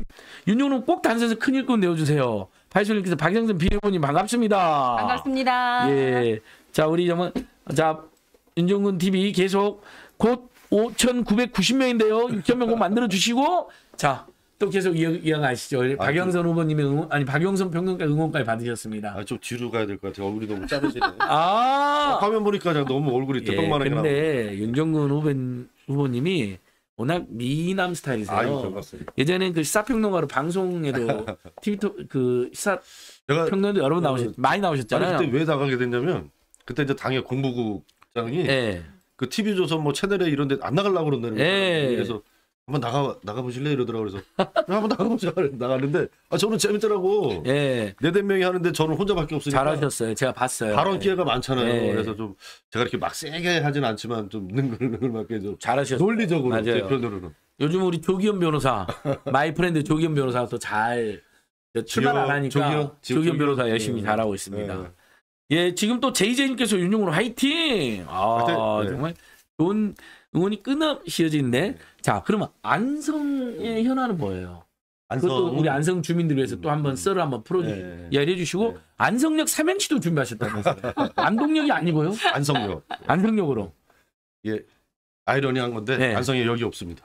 윤용룡 꼭 단서에서 큰 일꾼 내어주세요. 바이솔님께서 박영선 비행원님 반갑습니다. 반갑습니다. 예, 자 우리 정말 자 윤종근 TV 계속 곧 5,990명인데요. 6,000명 꼭 만들어 주시고 자. 또 계속 이어, 가시죠 아, 박영선 좀... 후보님이 응원, 아니 박영선 평론가 응원까지 받으셨습니다. 아, 좀 뒤로 가야 될 것 같아요. 얼굴이 너무 작으시네. 아, 어, 화면 보니까 너무 얼굴이 뜨떡만하게 예, 근데 윤정근 후배, 후보님이 워낙 미남 스타일이세요. 예전엔 그 시사평론가로 방송에도 TV토 그 시사 평론도 여러 번 그 나오셨 많이 나오셨잖아요. 그때 왜 나가게 됐냐면 그때 이제 당의 공부국장이 예. 그 TV조선 뭐 채널에 이런 데 안 나가려고 그런는거 예. 그래서 한번 나가 나가 보실래 이러더라고 그래서 한번 나가 보자 나갔는데아 저는 재밌더라고 예. 네댓 명이 하는데 저는 혼자밖에 없으니까 잘하셨어요. 제가 봤어요. 발언 예. 기회가 많잖아요. 예. 그래서 좀 제가 이렇게 막 세게 하진 않지만 좀 능글능글맞게 좀 잘하셨어요. 논리적으로 맞아요. 제 편으로는 요즘 우리 조기현 변호사 마이 프렌드 조기현 변호사도 잘 출발 안 하니까 조기현, 조기현, 조기현 변호사 열심히 예. 잘하고 있습니다. 예. 예 지금 또 제이제님께서 이 윤용으로 화이팅. 아, 아 네. 정말 좋은 응원이 끊임없어지는데자 네. 그러면 안성의 현안은 뭐예요? 안성. 그것도 우리 안성 주민들 위해서 또 한번 음. 썰을 한번 풀어 네. 이야기해 주시고 네. 안성역 삼행시도 준비하셨다면서요? 안동역이 아니고요? 안성역. 안성역으로. 예, 아이러니한 건데 네. 안성에 역이 없습니다.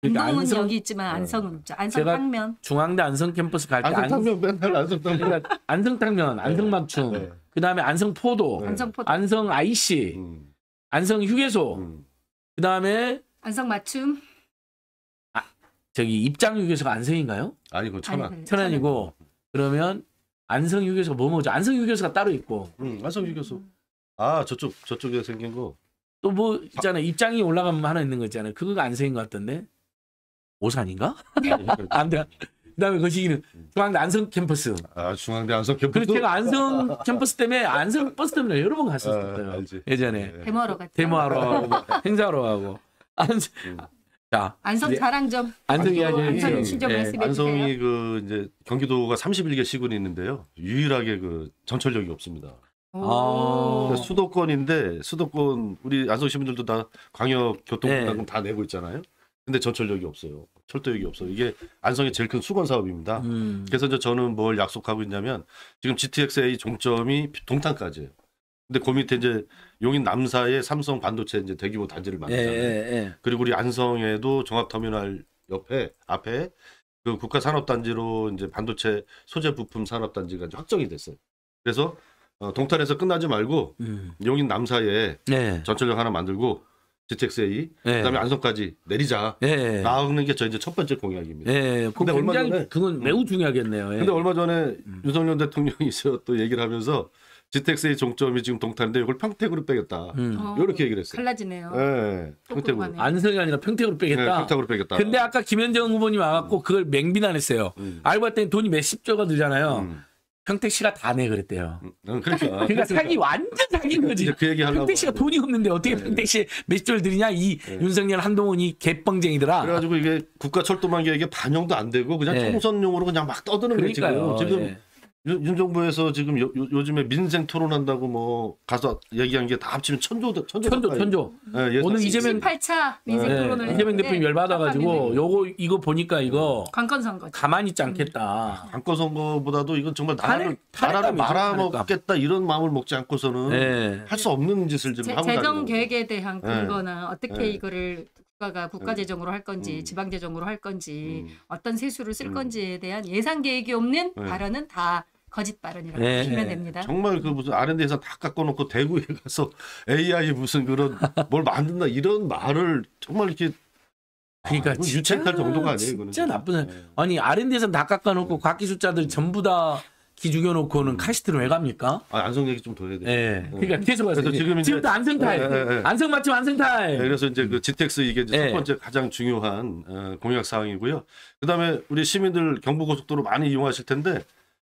그러니까 안동은 안성, 여기 있지만 안성은 네. 없죠. 안성 탕면. 중앙대 안성 캠퍼스 갈 때 안성탕면 맨날 안성탕면. 그러니까 안성탕면, 안성맞춤, 네. 그 다음에 안성포도, 안성포도, 안성 IC. 음. 안성 휴게소. 음. 그 다음에 안성 맞춤. 아, 저기 입장 휴게소가 안성인가요? 아니 고 천안. 아니, 천안이고 그러면 안성 휴게소 뭐 뭐죠? 안성 휴게소가 따로 있고. 음, 안성 휴게소. 아 저쪽 저쪽에 생긴 거. 또 뭐 있잖아요. 입장이 올라가면 하나 있는 거 있잖아요. 그거가 안성인 것 같던데. 오산인가? 아, 네. 안 돼. 그다음에 거시기는 그 중앙대 안성 캠퍼스. 아 중앙대 안성 캠퍼스. 그리고 제가 안성 캠퍼스 때문에 안성 버스 때문에 여러 번 갔었어요. 아, 예전에 예. 데모하러 갔 데모하러 하고 아, 네. 행사하러 하고 안성 음. 자 안성 자랑점. 안성 이야기. 안성 신점 예, 말씀해 안성이 그 이제 경기도가 31개 시군이 있는데요. 유일하게 그 전철역이 없습니다. 아~ 그러니까 수도권인데 수도권 우리 안성시민들도 다 광역 교통부금 네. 다 내고 있잖아요. 근데 전철역이 없어요. 철도역이 없어. 이게 안성의 제일 큰 수건 사업입니다. 음. 그래서 이제 저는 뭘 약속하고 있냐면 지금 GTX-A 종점이 동탄까지예요. 근데 그 밑에 이제 용인 남사에 삼성 반도체 이제 대규모 단지를 만들잖아요. 예, 예, 예. 그리고 우리 안성에도 종합터미널 옆에 앞에 그 국가산업단지로 이제 반도체 소재 부품 산업단지가 이제 확정이 됐어요. 그래서 어, 동탄에서 끝나지 말고 음. 용인 남사에 네. 전철역 하나 만들고 주택세 a 예. 그다음에 안성까지 내리자 예. 나오는 게저 이제 첫 번째 공약입니다. 예. 예. 그 근데 얼마 전에 그건 음. 매우 중요하겠네요. 예. 근데 얼마 전에 음. 윤석열 대통령이 또 얘기를 하면서 GTX의 종점이 지금 동탄인데 이걸 평택으로 빼겠다. 음. 어, 이렇게 얘기를 했어요. 갈라지네요. 예. 예. 평택으로. 안성이 아니라 평택으로 빼겠다. 네, 평택으로 빼겠다. 근데 아까 김현정 후보님 와갖고 그걸 맹비난했어요. 음. 알고 봤더니 돈이 몇십조가 들잖아요. 음. 평택 씨가 다내 네 그랬대요. 음, 음 그러니 그렇죠. 그러니까, 그러니 그렇죠, 그렇죠. 사기 완전 사기인 거지. 그 얘기 하려고. 평택 씨가 돈이 없는데 어떻게 네. 평택 씨몇조 드리냐 이 네. 윤석열 한동훈이 개뻥쟁이더라. 그래가지고 이게 국가 철도 만개 이게 반영도 안 되고 그냥 네. 총선용으로 그냥 막 떠드는 거예 지금. 지금 네. 윤정부에서 지금 요, 요즘에 민생 토론한다고 뭐 가서 얘기한 게 다 합치면 천조 천조 천조 천조. 예, 예, 오늘 이재명 8차 민생 예, 토론을 이재명 대표님 열 받아가지고 요거 이거 보니까 이거 관건 선거 가만히 있지 음. 않겠다. 관건 선거보다도 이건 정말 나라를 나라를 말아먹겠다 이런 마음을 먹지 않고서는 예. 할수 없는 짓을 지금 제, 하고 재정 계획에 대한 예. 근거나 어떻게 예. 이거를 국가가 국가 음. 재정으로 할 건지 음. 지방 재정으로 할 건지 음. 어떤 세수를 쓸 음. 건지에 대한 예산 계획이 없는 네. 발언은 다 거짓 발언이라고 네. 보시면 네. 됩니다. 정말 그 무슨 R&D에서 다 깎아놓고 대구에 가서 AI 무슨 그런 뭘 만든다 이런 말을 정말 이렇게 아, 그러니까 아, 유책할 정도가 아니에요. 진짜 나쁜 네. 아니 R&D에서 다 깎아놓고 네. 과기술자들 전부 다 기죽여 놓고는 카시트를 음. 왜 갑니까? 아, 안성 얘기 좀 더 해야 돼. 예. 그니까 계속 가서 지금 이제- 지금도 안성타임. 예, 예, 예. 안성 맞춤 안성타임. 네, 그래서 이제 그 GTX 이게 이제 네. 첫 예. 번째 가장 중요한 어, 공약 사항이고요. 그다음에 우리 시민들 경부고속도로 많이 이용하실 텐데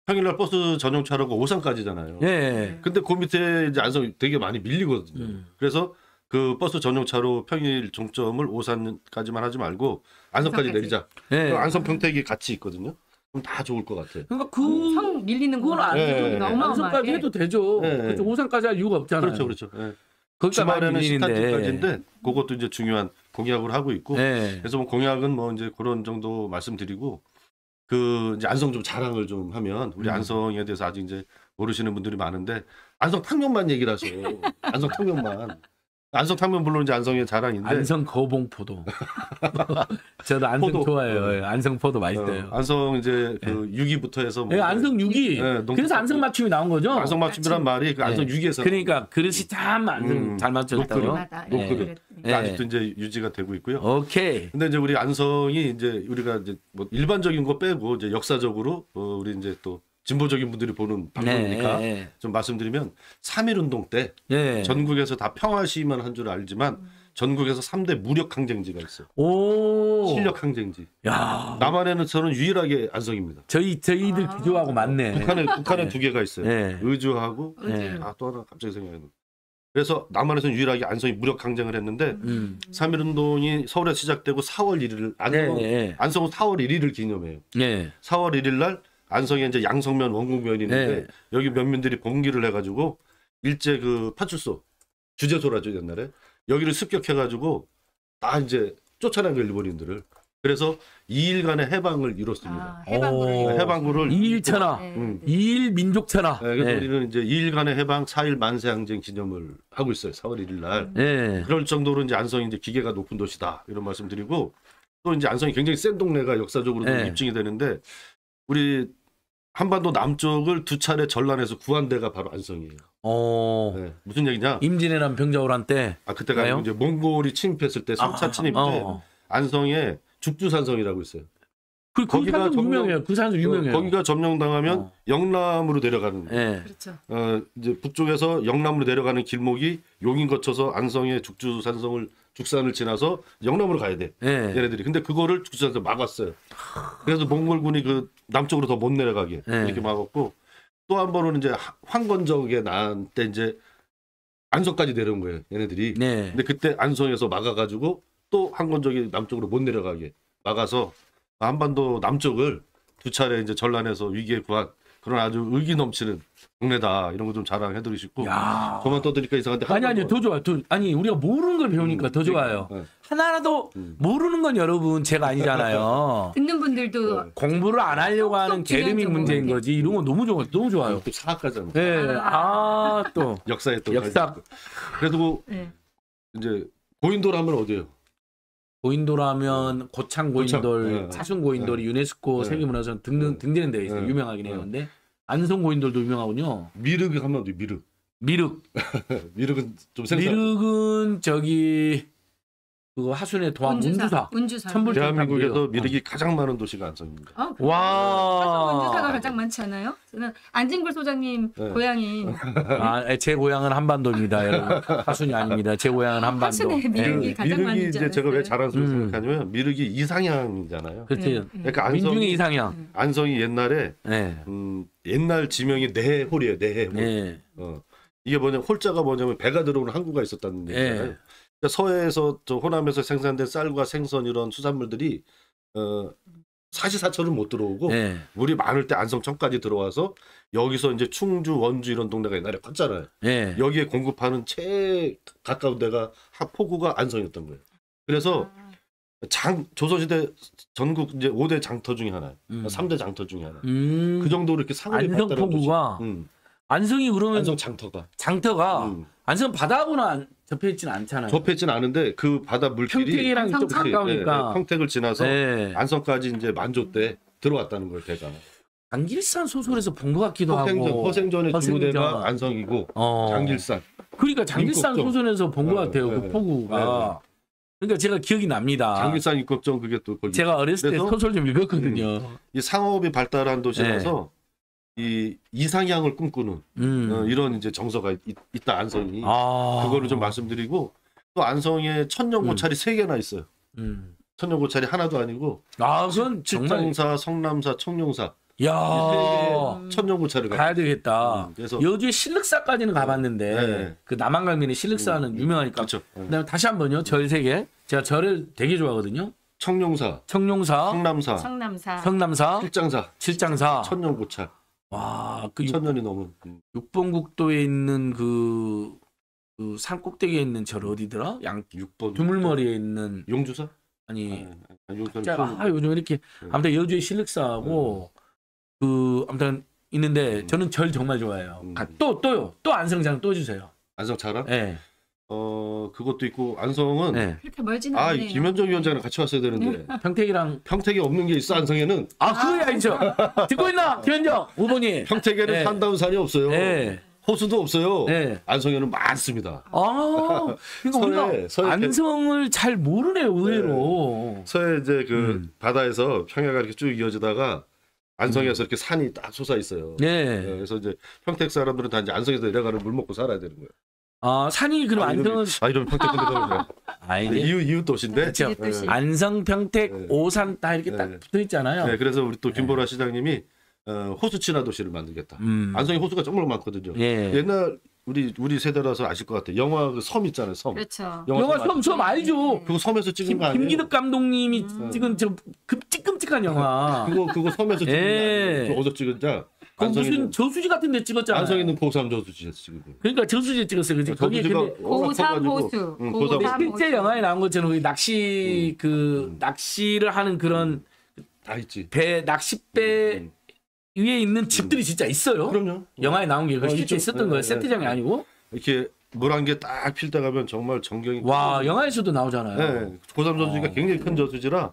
평일날 버스 전용 차로가 오산까지잖아요. 예. 근데 그 밑에 이제 안성 되게 많이 밀리거든요. 음. 그래서 그 버스 전용 차로 평일 종점을 오산까지만 하지 말고 안성까지 안성까지. 내리자. 예. 안성 평택이 같이 있거든요. 다 좋을 것 같아. 그러니까 그성 음. 밀리는 그걸 안 해도 어마어마까지 해도 되죠. 예, 예. 그렇죠. 5성까지 할 이유가 없잖아요. 그렇죠, 그렇죠. 예. 거기가 많말에는 식단집까지인데 네. 그것도 이제 중요한 공약을 하고 있고 예. 그래서 뭐 공약은 뭐 이제 그런 정도 말씀드리고 그 이제 안성 좀 자랑을 좀 하면 우리 음. 안성에 대해서 아직 이제 모르시는 분들이 많은데 안성 탕면만 얘기를 하 안성 탕면만. 안성 탕면 물론 이 안성의 자랑인데 안성 거봉포도. 저도 안성 포도. 좋아해요. 어. 예, 안성 포도 맛있어요. 어, 안성 이제 그 예. 유기부터 해서 뭐 예, 안성 육이. 예, 그래서 안성 맞춤이 나온 거죠. 안성 맞춤이란 말이 그 안성 예. 유기에서 그러니까 그릇이 참 안성 음, 잘 맞춰졌다고요. 맞아. 예. 노 예. 그 아직도 이제 유지가 되고 있고요. 오케이. 근데 이제 우리 안성이 이제 우리가 이제 뭐 일반적인 거 빼고 이제 역사적으로 어, 우리 이제 또 진보적인 분들이 보는 방송이니까 네. 네, 네. 좀 말씀드리면 3.1 운동 때 네. 전국에서 다 평화 시위만 한 줄 알지만 음. 전국에서 3대 무력 항쟁지가 있어요. 실력 항쟁지. 남한에는 저는 유일하게 안성입니다. 저희 저희들 아. 비교하고 맞네. 북한에 북한에 네. 두 개가 있어요. 네. 의주하고 네. 아또 하나 갑자기 생각나는. 그래서 남한에서는 유일하게 안성이 무력 항쟁을 했는데 음. 3.1 음. 운동이 서울에 시작되고 4월 1일 안성 네, 안성은 4월 1일을 기념해요. 네. 4월 1일 날 안성에 이제 양성면 원곡면이 있는데 네. 여기 면민들이 봉기를 해가지고 일제 그 파출소 주재소라죠 옛날에 여기를 습격해가지고 다 이제 쫓아낸 거 일본인들을 그래서 2일간의 해방을 이뤘습니다. 아, 해방군을, 어, 해방군을 2일 차나 2일 민족 차나 네, 그래서 네. 우리는 이제 2일간의 해방 4일 만세항쟁 기념을 하고 있어요. 4월 1일 날. 네. 그럴 정도로 이제 안성이 이제 기계가 높은 도시다 이런 말씀드리고 또 이제 안성이 굉장히 센 동네가 역사적으로도 입증이 되는데 우리 한반도 남쪽을 두 차례 전란해서 구한 데가 바로 안성이에요. 어. 네. 무슨 얘기냐? 임진왜란 병자호란 때. 아 그때가 가요? 이제 몽골이 침입했을 때 3차 아, 침입 때 어. 안성에 죽주산성이라고 있어요. 그, 그 거기가 그 유명해요. 그 산도 어, 유명해요. 거기가 점령당하면 어. 영남으로 내려가는. 예. 그렇죠. 어, 이제 북쪽에서 영남으로 내려가는 길목이 용인 거쳐서 안성에 죽주산성을 죽산을 지나서 영남으로 가야 돼. 네. 얘네들이. 근데 그거를 죽산에서 막았어요. 그래서 몽골군이 그 남쪽으로 더 못 내려가게 네. 이렇게 막았고 또 한 번은 이제 황건적의 나한테 이제 안성까지 내려온 거예요. 얘네들이. 네. 근데 그때 안성에서 막아가지고 또 황건적이 남쪽으로 못 내려가게 막아서 한반도 남쪽을 두 차례 이제 전란해서 위기에 구한 그런 아주 의기 넘치는 동네다 이런 거 좀 자랑해드리고 싶고 저만 떠드니까 이상한데 아니 아니 더 좋아요. 더, 아니 우리가 모르는 걸 배우니까 음, 더 그러니까. 좋아요. 네. 하나라도 음. 모르는 건 여러분 제가 아니잖아요. 듣는 분들도 네. 공부를 안 하려고 하는 게름이 뭐. 문제인 모 거지 이런 거 너무 좋아 너무 좋아요. 또 사학가잖아. 네. 아또 아, 역사에 또 역사. 그래도 네. 이제 고인돌하면 어디예요? 고인돌하면 고창 고인돌, 고창, 네, 사순 고인돌이 네. 유네스코 네. 세계문화유산 등등 네. 등재된 데 있어요. 네. 유명하긴 해요. 네. 근데 안성 고인돌도 유명하군요. 미륵이 한번 더 미륵. 미륵. 미륵은 좀 생각. 미륵은 저기 그화순의 도항 운주사, 운주사. 천불 대한민국에서 미륵이 어. 가장 많은 도시가 안성입니다. 어, 와. 운주사가 가장 많지 않아요? 저는 안진걸 소장님 네. 고향이 아, 제 고향은 한반도입니다, 여러분. 하순이 아닙니다. 제 고향은 한반도. 하순에 예. 미륵이 네. 가장 많이 이제 제가 왜 자랑스럽게 음. 생각하냐면 미륵이 이상향이잖아요. 그렇죠. 그러니까 음. 안성 민중의 이상향. 안성이 옛날에 네. 음, 옛날 지명이 내홀이에요, 내홀. 네. 예. 어. 이게 뭐냐 홀자가 뭐냐면 배가 들어오는 항구가 있었다는 얘기잖아요. 예. 그러니까 서해에서 저 호남에서 생산된 쌀과 생선 이런 수산물들이 어 사시사철은 못 들어오고 네. 물이 많을 때 안성천까지 들어와서 여기서 이제 충주, 원주 이런 동네가 옛날에 컸잖아요. 네. 여기에 공급하는 최 가까운 데가 포구가 안성이었던 거예요. 그래서 아. 장 조선시대 전국 이제 5대 장터 중에 하나, 음. 3대 그러니까 장터 중에 하나. 음. 그 정도로 이렇게 상업이 안성 포구가 음. 안성이 그러면 안성 장터가 장터가 음. 안성은 바다하고는 접해 있지는 않잖아요. 접혀 있지는 않은데 그 바다 물길이 평택이랑 좀 가까우니까 네, 평택을 지나서 네. 안성까지 이제 만조 때 들어왔다는 걸 대가. 장길산 소설에서 본 것 같기도 허생전, 하고 허생전의 주무대가 안성이고 어. 장길산 그러니까 장길산 임국정. 소설에서 본것 네, 같아요 그 네, 그 네. 포구가 네, 그러니까 제가 기억이 납니다 장길산 입국정 그게 또 거기. 제가 어렸을 때 소설 좀 읽었거든요 음, 이 상업이 발달한 도시라서 이 이상향을 꿈꾸는 음. 어, 이런 이제 정서가 있, 다 안성이 아. 그거를 좀 말씀드리고 또 안성에 천년 고찰이 음. 세 개나 있어요. 음. 천년 고찰이 하나도 아니고 아 그건 칠정사, 성남사, 청룡사 야천년고찰을 음. 가야 되겠다. 음, 그래서 요즘 에 신륵사까지는 가봤는데 네. 그 남한강변에 신륵사는 음, 유명하니까. 그렇죠. 네. 다음에 다시 한번요 절세계. 제가 절을 되게 좋아하거든요. 청룡사, 청룡사, 성남사, 성남사, 성남사, 칠장사, 칠장사, 천년고찰 와, 그 2000년이 넘은. 6번 그 국도에 있는 그, 그 산꼭대기에 있는 절 어디더라? 양 6번. 드물머리에 있는 용주사? 아니. 아, 아 용 자, 그 아, 요즘 이렇게 네. 아무튼 여주의 실륵사하고 네. 그 아무튼 있는데 음. 저는 절 정말 좋아해요. 음. 아, 또 또요. 또 안성장 또 주세요. 안성차랑? 네. 예. 어 그것도 있고 안성은 네. 그렇게 멀지는 아 않네요. 김현정 위원장이랑 같이 왔어야 되는데 네. 평택이랑 평택이 없는 게 있어 안성에는 아 그거야 이죠 아, 듣고 있나 김현정 후보님 평택에는 네. 산다운 산이 없어요. 네. 호수도 없어요. 네. 안성에는 많습니다. 아, 그러니까 우리가 안성을 잘 모르네요, 의외로. 네. 서해 이제 그 음. 바다에서 평야가 이렇게 쭉 이어지다가 안성에서 음. 이렇게 산이 딱 솟아 있어요. 네. 네. 그래서 이제 평택 사람들은 다 이제 안성에서 내려가는 물 먹고 살아야 되는 거예요. 아, 산이 그럼 아, 안성 이아 이름 평택군대가 아니 이웃 이웃 도시인데 그렇죠. 네. 안성 평택 네. 오산 다 이렇게 네. 딱 붙어 있잖아요. 네, 그래서 우리 또 네. 김보라 시장님이 어, 호수 친화 도시를 만들겠다. 음. 안성에 호수가 정말 많거든요. 예. 옛날 우리 우리 세대라서 아실 것 같아요. 영화 그섬 있잖아요. 섬. 그렇죠. 영화, 영화 섬, 섬 알죠. 그 섬에서 찍은 김, 거 아니에요? 김기덕 감독님이 음. 찍은 저 끔찍끔찍한 영화. 그거 그거 섬에서 찍은 예. 거 아니에요? 어디서 찍은 자? 무슨 저수지 같은 데 찍었잖아요. 안성 있는 고삼 저수지 찍은 거 그러니까 저수지 찍었어요. 그지? 거기 근데 고삼 호수. 응, 고삼 근데 실제 영화에 나온 것처럼 낚시 음. 그 음. 낚시를 하는 그런 다 있지. 배 낚싯배 음. 위에 있는 집들이 진짜 있어요. 그럼요. 영화에 나온 게 어, 실제 있죠. 있었던 네, 거예요. 네, 세트장이 네. 아니고. 이렇게 물 한 개 딱 필다 가면 정말 전경이 와, 영화에서도 나오잖아요. 네. 고삼 저수지가 어. 굉장히 큰 저수지라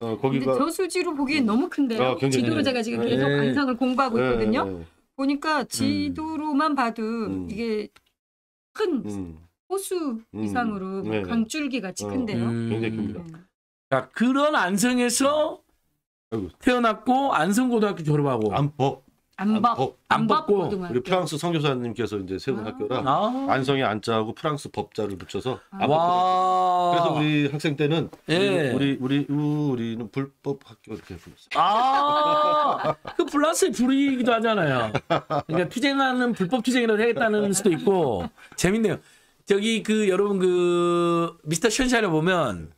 어, 거기가 근데 저 수지로 보기엔 음. 너무 큰데요. 아, 굉장히 지도로제가 지금 네. 계속 안상을 네. 공부하고 있거든요. 네. 보니까 음. 지도로만 봐도 음. 이게 큰 음. 호수 음. 이상으로 뭐 네. 강줄기 같이 어. 큰데요. 음. 굉장히 큽니다. 자, 그런 안성에서 태어났고 안성고등학교 졸업하고 안법 뭐, 안, 밥, 안 받고 우리 프랑스 선교사님께서 이제 세운 아. 학교라 아. 안성에 안자하고 프랑스 법자를 붙여서 안 와. 그래서 우리 학생 때는 예. 우리, 우리 우리 는 불법 학교 이렇게 불렀어요. 아그 플러스 불이기도 하잖아요. 그러니까 투쟁하는 불법 투쟁이라도 해겠다는 수도 있고 재밌네요. 저기 그 여러분 그 미스터 션샤를 보면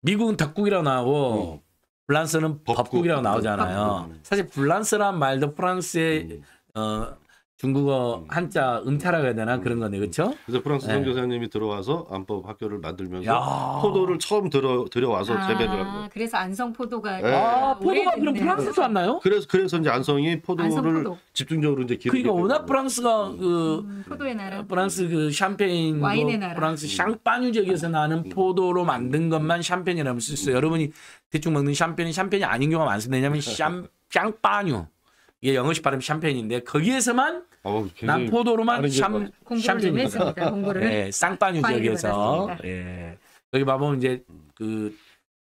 미국은 닭국이라고 나오고. 음. 블란스는 법국이라고 나오잖아요. 사실 블란스란 말도 프랑스의 음. 어, 중국어 한자 음차라고 해야 되나 그런 거네 그렇죠? 그래서 프랑스 네. 선교사님이 들어와서 안법 학교를 만들면서 야. 포도를 처음 들어 들여와서 아, 재배를 한 거예요. 그래서 안성 포도가 네. 아, 포도가 그럼 프랑스에서 왔나요? 그래서 그래서 이제 안성이 포도를 안성포도. 집중적으로 이제 기르게 그러니까 워낙 프랑스가 음. 그 음, 포도의 나라 프랑스 그 샴페인 와인의 나라 프랑스 음. 샹파뉴 지역에서 나는 포도로 만든 것만 샴페인이라고 쓸수 있어요. 여러분이 대충 먹는 샴페인이 샴페인이 아닌 경우가 많습니다. 왜냐하면 샴 샹파뉴 이게 예, 영어식 발음 샴페인인데 거기에서만 어, 남포도로만 샴 샴페인입니다. 예, 쌍빠뉴 지역에서 예. 여기 봐보면 이제 그,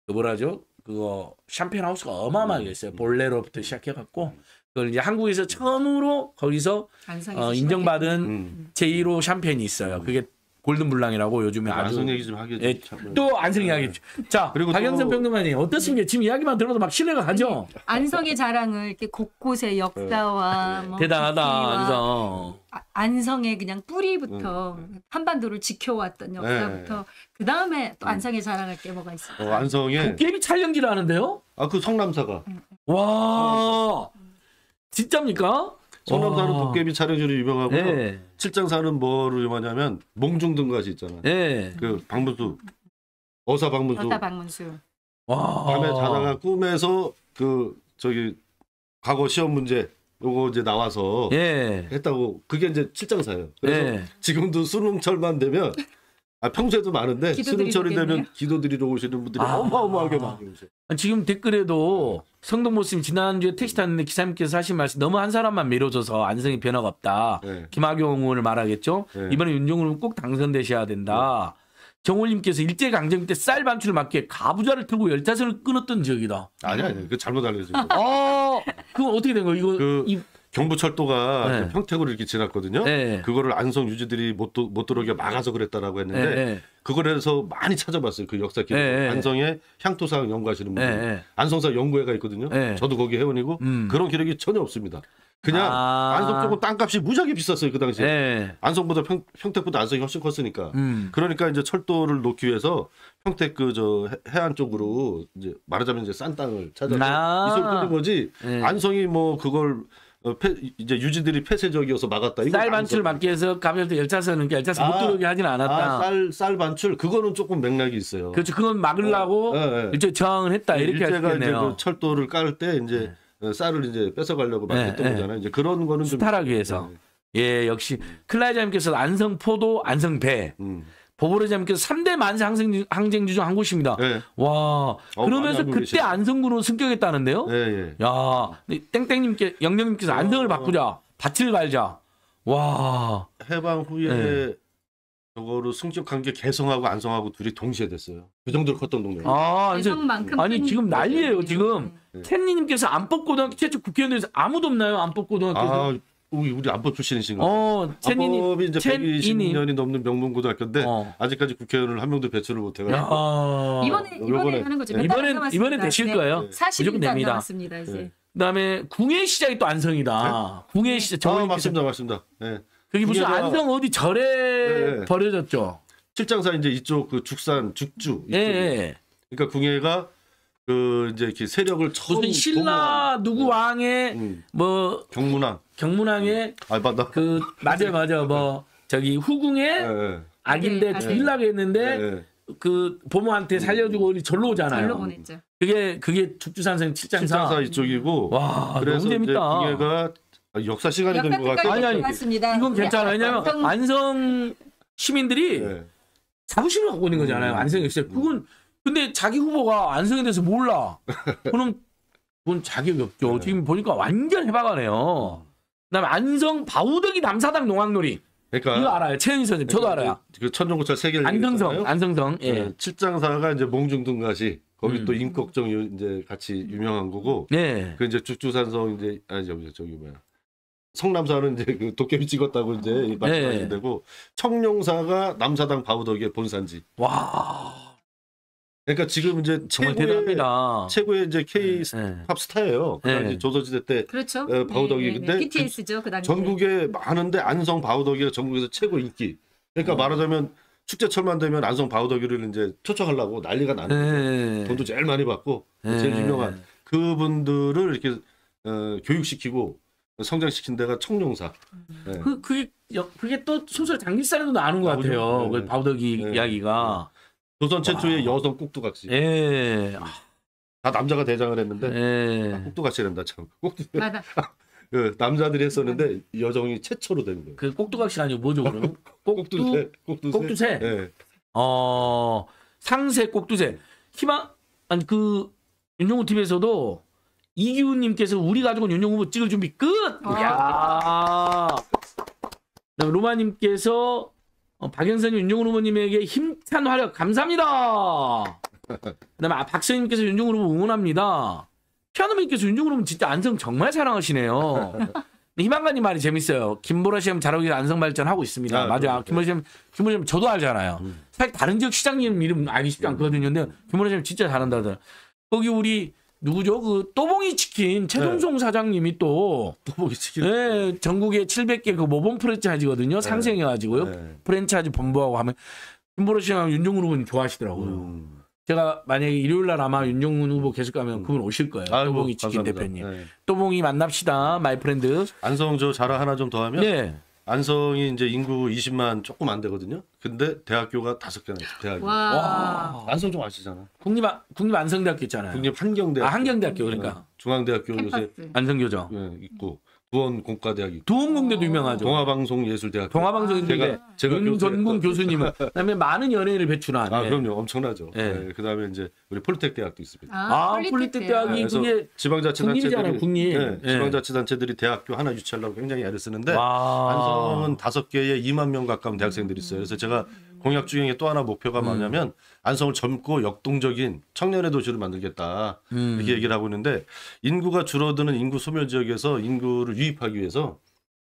그 뭐라죠? 그거 샴페인 하우스가 어마어마하게 있어요. 본래로부터 음. 시작해갖고 그걸 이제 한국에서 처음으로 거기서 어, 인정받은 음. 제1호 샴페인이 있어요. 그게 골든블랑이라고 요즘에 아, 아주 안성 얘기 좀 예, 네. 하겠죠. 예, 또 안성 이야기죠. 자, 그리고 박영선 평론가님 어떻습니까? 지금 이야기만 들어도 막 신뢰가 가죠. 안성의 자랑을 이렇게 곳곳에 역사와 네. 뭐 네. 대단하다 안성. 아, 안성의 그냥 뿌리부터 한반도를 지켜왔던 역사부터 그 다음에 또 음. 안성의 자랑할 게 뭐가 있어? 어, 안성에 도깨비 촬영기를 는데요아그 성남사가 음. 와, 진짜입니까? 성남사는 도깨비 촬영지로 유명하고요. 네. 7사는 뭐를 유하냐면 몽중등까지 있잖아요. 예. 그방문수 어사 방문수 어사 박문수. 와. 밤에 자다가 꿈에서 그 저기 과거 시험 문제 요거 이제 나와서 예. 했다고 그게 이제 7사예요 그래서 예. 지금도 수능철만 되면 아, 평소에도 많은데 수능철이 되면 기도 드리러 오시는 분들이 아, 어마어마하게 많이 오세요. 지금 댓글에도 네. 성동모님 지난주에 택시 탔는데 기사님께서 하신 말씀 너무 한 사람만 밀어줘서 안성이 변화가 없다. 네. 김학용을 말하겠죠. 네. 이번에 윤종훈은 꼭 당선되셔야 된다. 네. 정호님께서 일제강점 때쌀 반출을 막기 가부좌를 틀고 열차선을 끊었던 지역이다. 아니 아니 그 잘못 알려진 거. 아, 그건 어떻게 된거예 이거 그, 이, 경부철도가 네. 평택으로 이렇게 지났거든요. 네. 그거를 안성 유지들이 못, 못 들어오게 막아서 그랬다라고 했는데 네. 네. 그걸 해서 많이 찾아봤어요. 그 역사 기록. 네, 네. 안성에 향토사항 연구하시는 분들. 안성사 연구회가 있거든요. 저도 거기 회원이고 음. 그런 기록이 전혀 없습니다. 그냥 아. 안성 쪽은 땅값이 무지하게 비쌌어요 그 당시에 네. 안성보다 평, 평택보다 안성이 훨씬 컸으니까 음. 그러니까 이제 철도를 놓기 위해서 평택 그 저 해안 쪽으로 이제 말하자면 이제 싼 땅을 찾아서 아. 이소를 뚫는 거지 네. 안성이 뭐 그걸 어, 폐, 이제 유지들이 폐쇄적이어서 막았다. 쌀 반출 막기 위해서 가면서 열차서는 열차서 아, 들어오게 하진 않았다. 아, 쌀, 쌀 반출 그거는 조금 맥락이 있어요. 그렇죠. 그건 막으려고 어, 네, 어, 네. 어. 저항을 했다 네, 예, 이렇게 일제가 이제 그 철도를 깔 때 이제 네. 어, 쌀을 이제 뺏어가려고 네, 막했던 네. 거잖아요. 이제 그런 거는 좀 타락 위해서. 예, 역시 클라이자님께서 안성포도 안성배. 음. 보보레자님께서 3대 만세 항쟁, 항쟁주 중 한 곳입니다. 네. 와, 어, 그러면서 그때 안성군으로 승격했다는데요? 네, 네. 야, 땡땡님께, 영령님께서 안성을 어. 바꾸자, 밭을 갈자. 와. 해방 후에 네. 저거로 승격한 게 개성하고 안성하고 둘이 동시에 됐어요. 그 정도로 컸던 동네. 아, 이제, 아니 지금 난리예요. 지금 네. 니님께서안뽑고등학교 최초 국회의원에서 아무도 없나요? 안뽑고등학교에서 아, 우리 우리 안보 출신이신 거예요. 어, 안보이 이제 120년이 넘는 명문고등학교인데 어. 아직까지 국회의원을 한 명도 배출을 못 해가지고 아... 이번에 이번에 하는 거죠. 네, 이번엔 이번에 되실 네. 거예요. 40일 됩니다. 남습니다 이제. 네. 그다음에 궁예 시작이 또 안성이다. 네? 궁예 시작. 아 맞습니다, 맞습니다. 네. 그게 무슨 안성 어디 절에 버려졌죠. 실장사 이제 이쪽 그 죽산 죽주. 예. 예. 그러니까 궁예가 그 이제 이렇게 세력을 무슨 신라 누구 네. 왕의 음. 뭐 경문왕 경문왕의 알바다 음. 아, 그 맞아 맞아 네. 뭐 저기 후궁의 네. 네. 악인데 죽일라고 했는데 네. 그 부모한테 음. 살려주고 우리 절로 오잖아요. 절로 보냈죠. 그게 그게 축주산생 칠장사 사 이쪽이고 음. 와 너무 재밌다. 이게가 역사 시간이 된 것 같아요. 아니 아니 같습니다. 이건 괜찮아. 왜냐면 안성 시민들이 네. 자부심을 갖고 있는 거잖아요. 안성 역시 그건 근데 자기 후보가 안성에 대해서 몰라. 그럼 그건 자격이 없죠. 뭐, 네. 지금 보니까 완전 해박하네요. 그 안성 바우덕이 남사당 농악놀이. 그러니까 이거 알아요. 최영희 선생님. 저도 그러니까 알아요. 그, 그 천정고찰 세 개를 안성성, 안성성. 예. 네, 칠장사가 이제 몽중등가시 거기 음. 또 임꺽정 이제 같이 유명한 거고. 네. 그 이제 죽주산성 이제 아니 저기 저기 뭐야. 성남사는 이제 그 도깨비 찍었다고 이제 말씀하신 네. 되고 청룡사가 남사당 바우덕의 본산지. 와. 그러니까 지금 이제 정말 최고의, 대단합니다. 최고의 이제 K 네, 네. 팝 스타예요. 그다음 네. 네. 조선시대 때 그렇죠. 어, 바우덕이 네, 근데 BTS죠. 그 전국에 많은데 안성 바우덕이가 전국에서 최고 인기. 그러니까 어. 말하자면 축제철만 되면 안성 바우더기를 이제 초청하려고 난리가 나는 예. 돈도 제일 많이 받고 예. 제일 유명한 그분들을 이렇게 어, 교육시키고 성장시킨 데가 청룡사. 예. 그, 그 그게, 그게 또소리 당길 사람도 나는 것 같아요. 그 바우더기 이야기가. 조선 최초의 여성 꼭두각시. 예. 음. 다 남자가 대장을 했는데 예. 아, 꼭두각시란다 참. 꼭두. 맞아. 그 남자들이 했었는데 음. 여성이 최초로 된 거예요. 그 꼭두각시 아니고 뭐죠 그러 꼭두 꼭두새. 꼭두새. 예. 어 상세 꼭두새. 희망 아니 그 윤용호 t 에서도 이기훈님께서 우리 가족은 윤용호 찍을 준비 끝. 야. 로마님께서 어, 박영선님, 윤종훈 후보님에게 힘찬 화력 감사합니다. 그다음에 아, 박수님께서 윤종훈 후보 응원합니다. 피아노님께서 윤종훈 후보 진짜 안성 정말 사랑하시네요. 희망가님 말이 재밌어요. 김보라 씨하면 잘하 안성 발전하고 있습니다. 아, 맞아 그렇죠. 김보라 씨하 김보라 씨 저도 알잖아요. 음. 사실 다른 지역 시장님 이름 알기 쉽지 않거든요. 근데 김보라 씨하 진짜 잘한다더라. 거기 우리 누구죠? 그 또봉이 치킨 최동송 네. 사장님이 또 또봉이 치킨 네, 전국에 700개 그 모범 프랜차이즈거든요. 네. 상생해 가지고요. 네. 프랜차이즈 본부하고 하면 김보로 씨랑 윤종훈 후보님 좋아하시더라고요. 음. 제가 만약에 일요일 날 아마 윤종훈 후보 계속 가면 음. 그분 오실 거예요. 아이고, 또봉이 치킨 감사합니다. 대표님. 네. 또봉이 만납시다. 마이 프렌드. 안성 저자라 하나 좀 더 하면 네. 안성이 이제 인구 20만 조금 안 되거든요. 근데 대학교가 다섯 개나 있어. 대학교. 와. 안성 좀 아시잖아. 국립 국립 안성대학교 있잖아요. 국립 한경대. 아, 한경대학교 그러니까 중앙대학교 캠퍼스. 요새 안성교죠. 예, 있고 두원 공과대학이 두원공대도 유명하죠. 동아방송예술대학. 동아방송인데 윤전군 교수님은 그다음에 많은 연예인을 배출한. 아 예. 그럼요, 엄청나죠. 네. 네. 그다음에 이제 우리 폴리텍 대학도 있습니다. 아, 아 폴리텍, 대학이 그게 지방자치단체들이 국립. 네, 지방자치단체들이 대학교 하나 유치하려고 굉장히 애를 쓰는데 안성은 다섯 개에 2만 명 가까운 대학생들이 있어요. 그래서 제가 음. 공약 중에 또 하나 목표가 음. 뭐냐면 안성을 젊고 역동적인 청년의 도시를 만들겠다 음. 이렇게 얘기를 하고 있는데 인구가 줄어드는 인구 소멸 지역에서 인구를 유입하기 위해서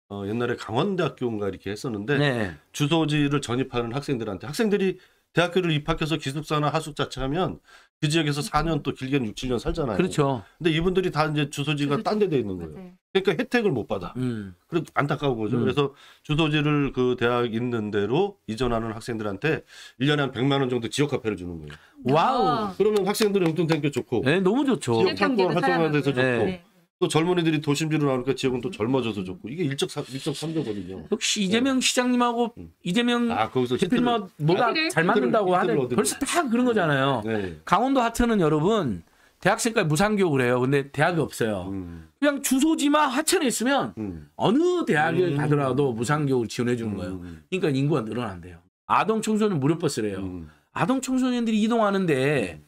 어, 옛날에 강원대학교인가 이렇게 했었는데 네. 주소지를 전입하는 학생들한테 학생들이 대학교를 입학해서 기숙사나 하숙 자체하면 그 지역에서 4년 그렇죠. 또 길게는 6, 7년 살잖아요. 그렇죠. 근데 이분들이 다 이제 주소지가 딴 데 돼 있는 거예요. 그러니까 혜택을 못 받아. 음. 그리고 안타까운 거죠. 음. 그래서 주소지를 그 대학 있는 대로 이전하는 학생들한테 1년에 한 100만 원 정도 지역 카페를 주는 거예요. 와우. 아. 그러면 학생들의 용돈 땡겨 좋고. 네, 너무 좋죠. 지역 상권 활성화돼서 좋고. 네. 네. 또 젊은이들이 도심지로 나오니까 지역은 또 젊어져서 좋고 이게 일적 일적 삼조거든요. 역시 네. 이재명 시장님하고 음. 이재명 아, 거기서 대표님 뭐가 아, 잘 맞는다고 하는 벌써 다 그런 거잖아요. 네. 강원도 하트는 여러분 대학생까지 무상교육을 해요. 근데 대학이 없어요. 음. 그냥 주소지만 하천에 있으면 음. 어느 대학을 음. 가더라도 무상교육을 지원해 주는 음. 거예요. 그러니까 인구가 늘어난대요. 아동 청소년 무료 버스래요. 음. 아동 청소년들이 이동하는데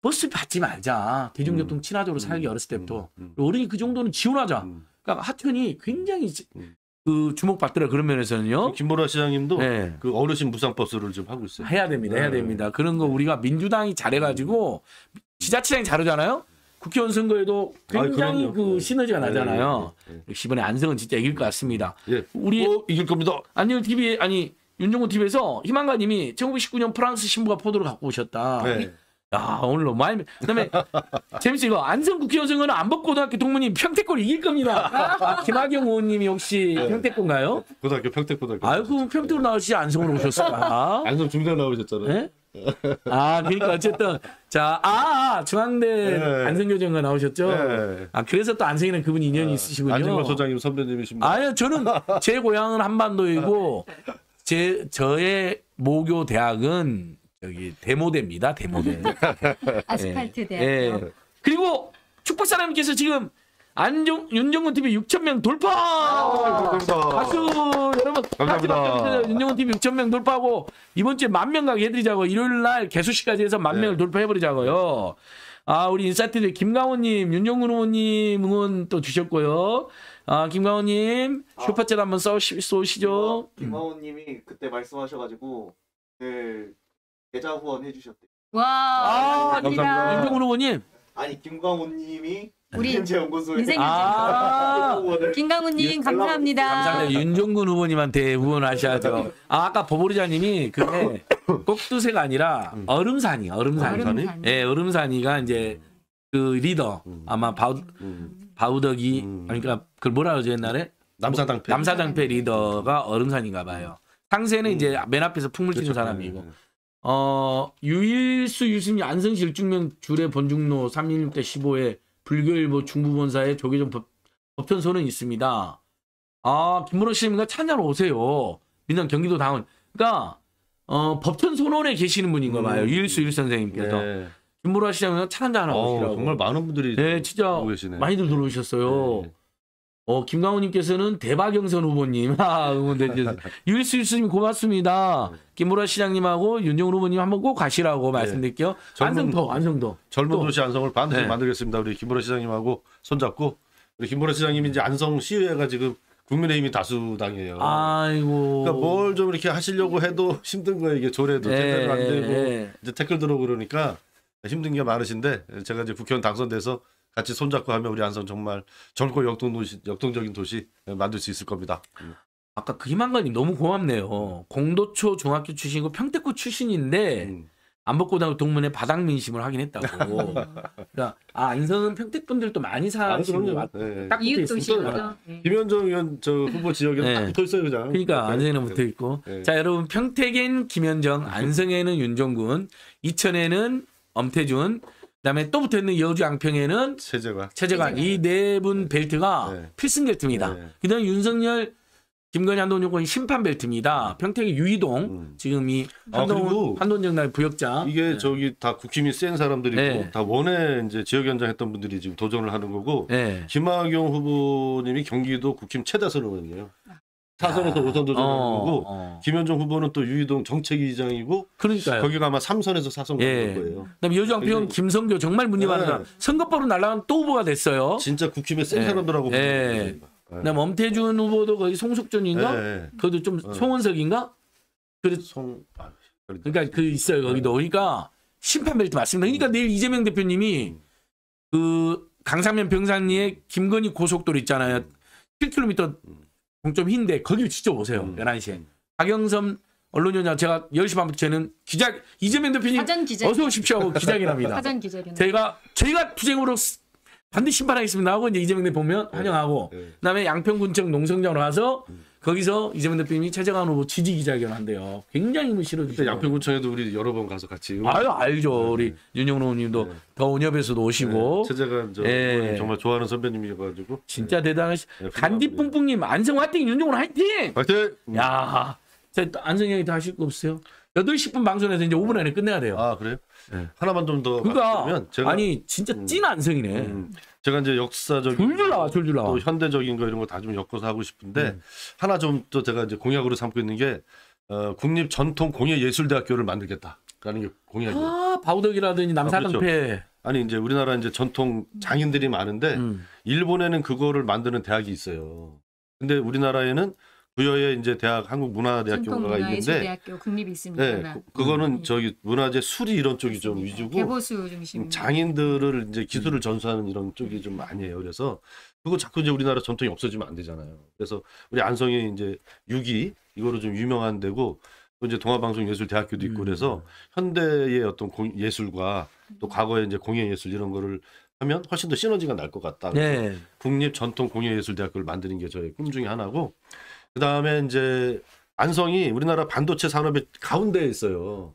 버스 받지 말자. 대중교통 음. 친화적으로 살기 음. 어렸을 때부터. 음. 어른이 그 정도는 지원하자. 그러니까 하천이 굉장히 그 주목받더라 그런 면에서는요. 김보라 시장님도 네. 그 어르신 무상 버스를 좀 하고 있어요. 해야 됩니다, 해야 네. 됩니다. 그런 거 우리가 민주당이 잘해가지고 지자체장이 잘하잖아요. 국회의원 선거에도 굉장히 아그 네. 시너지가 네. 나잖아요. 네, 역시 이번에 안성은 진짜 이길 것 같습니다. 예. 우리 어, 이길 겁니다. 안녕 TV 아니 윤종호 TV에서 희망가님이 1919년 프랑스 신부가 포도를 갖고 오셨다. 야 오늘 너무 많이 그다음에 재밌지 이거 안성 국기의원은 안법고등학교 동문이 평택골 이길 겁니다. 김학영 의원님이 혹시 네. 평택고인가요? 고등학교 평택고등학교. 아유고 평택으로 나오시 안성으로 오셨을까? 안성 중대 나오셨잖아요. 네? 아 그러니까 어쨌든 자아 아, 중앙대 네. 안성교정과 나오셨죠. 네. 아 그래서 또 안성이랑 그분 인연이 네. 있으시군요. 안성만 소장님 선배님이십니다. 아니요 저는 제 고향은 한반도이고 제 저의 모교 대학은 여기 데모대입니다. 데모대. 네. 아스팔트 네. 대 예. 네. 그리고 축복사님께서 지금 안종 윤정훈 TV 6천 명 돌파. 감사합니다. 박수 여러분. 감사합니다. 윤정훈 TV 6천 명 돌파하고 이번 주에 만 명 가게 해드리자고 일요일 날 개수시까지 해서 만 명을 돌파해버리자고요. 아 우리 인사이트 김강호님, 윤정훈 의원님 응원 또 주셨고요. 아 김강호님 쇼파챗 아, 한번 써시 쏘시죠. 김강호님이 그때 말씀하셔가지고 네 계좌 후원해 주셨대요. 와, 아, 감사합니다. 임종훈 후보님. 아니 김광훈님이 우리 인생연구소에 아 김강훈님 감사합니다. 감사합니다. 윤종근 후보님한테 후원하셔야죠. 아, 아까 보보리자님이 근데 꼭두새가 아니라 음. 얼음산이 얼음산이. 얼음산이? 예, 얼음산이가 이제 그 리더 음. 아마 바우 음. 바우덕이 그러니까 그 뭐라 그러죠 옛날에 남사당패 남사당패 리더가 얼음산인가 봐요. 상세는 이제 맨 앞에서 풍물 튀는 그렇죠. 사람이고 네. 어, 유일수 유승이안성실 일중면 주례 본중로 316대 15에 불교일보 중부본사에 조계종 법, 법편소는 있습니다. 아 김문호 씨님과 찬양 오세요. 민당 경기도 당원. 그러니까 어, 법천소원에 계시는 분인가 봐요. 음. 유일수 유일 선생님께서. 네. 김문호 씨님 찬양 하나 오시라고. 정말 많은 분들이 네, 진짜 많이들 들어오셨어요. 네. 어, 김강호님께서는 대박영선 후보님 아, 응원해 유일수일수님 고맙습니다. 김보라 시장님하고 윤정훈 후보님 한번 꼭 가시라고 말씀드릴게요. 네. 젊은, 안성도, 안성도. 젊은 도시 안성을 반드시 네. 만들겠습니다. 우리 김보라 시장님하고 손잡고 우리 김보라 시장님이 이제 안성 시의회가 지금 국민의힘이 다수당이에요. 아이고. 그러니까 뭘좀 이렇게 하시려고 해도 힘든 거예요. 이게 조례도 네, 제대로 안 되고 네. 이제 태클 들어오고 그러니까 힘든 게 많으신데 제가 이제 국회의원 당선돼서 같이 손잡고 하면 우리 안성 정말 젊고 역동 도시, 역동적인 도시 예, 만들 수 있을 겁니다. 음. 아까 그 희망관님 너무 고맙네요. 음. 공도초 중학교 출신이고 평택구 출신인데 음. 안복고등학교 동문회 바닥 민심을 하긴 했다고. 그러니까 아 안성은 평택 분들도 많이 아, 사시는 아, 예, 예. 딱 이웃 도시니까. 김현정 의원 저 후보 지역에 네. 딱 붙어 있어요 그냥. 그러니까 안성에는 붙어 있고. 네. 자 여러분 평택엔 김현정, 안성에는 윤종군, 이천에는 엄태준, 그다음에 또 붙어 있는 여주 양평에는 최재관, 최재관 이 네 분 벨트가 네. 필승 벨트입니다. 네. 그다음 윤석열 김건희 한동훈 정권 심판 벨트입니다. 음. 평택의 유이동 음. 지금 이 한동훈 아, 한동 정날 부역자 이게 네. 저기 다 국힘이 센 사람들이고 네. 다 원에 이제 지역 현장했던 분들이 지금 도전을 하는 거고 네. 김학용 후보님이 경기도 국힘 최다선 의원이에요. 사선에서 우선 도전하고 어, 어. 김현종 후보는 또 유희동 정책위장이고 그러니까요. 거기가 아마 삼선에서 사선 예. 가 거예요. 그다음에 여주왕평 김성교 정말 문제많은 예. 네. 선거법으로 날라간 또 후보가 됐어요. 진짜 국힘의 센 예. 사람들하고 예. 예. 그다 엄태준 후보도 거기 송숙전인가? 예. 예. 그것도 좀 송원석인가? 그래 송 아, 그러니까, 그러니까 그 있어요 거기도. 그러니까 심판 벨트 맞습니다. 그러니까 음. 내일 이재명 대표님이 음. 그 강상면 병산리에 김건희 고속도로 있잖아요. 7km 동점 흰데 거기 직접 오세요. 음. 11시에. 박영선 언론위원장 제가 10시 반부터 쟤는 기자 이재명 대표님 어서 오십시오 하고 기자이랍니다. 제가 저희가 투쟁으로 반드시 신발하겠습니다 하고 이제 이재명 대표 보면 네. 환영하고 네. 네. 그다음에 양평군청 농성장으로 가서 음. 거기서 이재명 대표님이 최재관 후보 지지 기자회견한대요. 굉장히 힘을 뭐 실어주시고. 양평구청에도 우리 여러 번 가서 같이. 아유 알죠. 네. 우리 네. 윤영로 의원님도 네. 더원협에서도 오시고. 네. 최재관 저 예. 정말 좋아하는 선배님이어가지고. 진짜 네. 대단하시. 네, 간디뿡뿡님 안성 화이팅 윤영호 화이팅. 화이팅. 야, 안성 형이 더 하실 거 없어요? 8시 분 방송에서 이제 5분 안에 끝내야 돼요. 아 그래요? 하나만 좀 더. 그러니까 아니 진짜 음. 찐 안성이네. 음. 제가 이제 역사적인 줄줄 나와 줄줄 뭐 나와 또 현대적인 거 이런 거 다 좀 엮어서 하고 싶은데 음. 하나 좀 또 제가 이제 공약으로 삼고 있는 게 어, 국립 전통 공예 예술대학교를 만들겠다라는 게 공약이에요. 아 바우덕이라든지 남사강패. 아, 그렇죠. 아니 이제 우리나라 이제 전통 장인들이 많은데 음. 일본에는 그거를 만드는 대학이 있어요. 근데 우리나라에는 부여에 이제 대학 한국 문화대학교가 있는데 대학교 국립이 있습니다. 네, 그, 거는 음, 네. 저기 문화재 수리 이런 쪽이 있습니다. 좀 위주고 개보수 중심 음, 장인들을 이제 기술을 전수하는 이런 쪽이 좀아니에요 그래서 그거 자꾸 이제 우리나라 전통이 없어지면 안 되잖아요. 그래서 우리 안성에 이제 유기 이거로 좀 유명한 데고 또 이제 동아방송예술대학교도 있고 음. 그래서 현대의 어떤 공, 예술과 또 음. 과거의 이제 공예예술 이런 거를 하면 훨씬 더 시너지가 날 것 같다. 네. 국립 전통 공예예술대학교를 만드는 게 저의 꿈 중에 하나고 그 다음에 이제 안성이 우리나라 반도체 산업의 가운데에 있어요.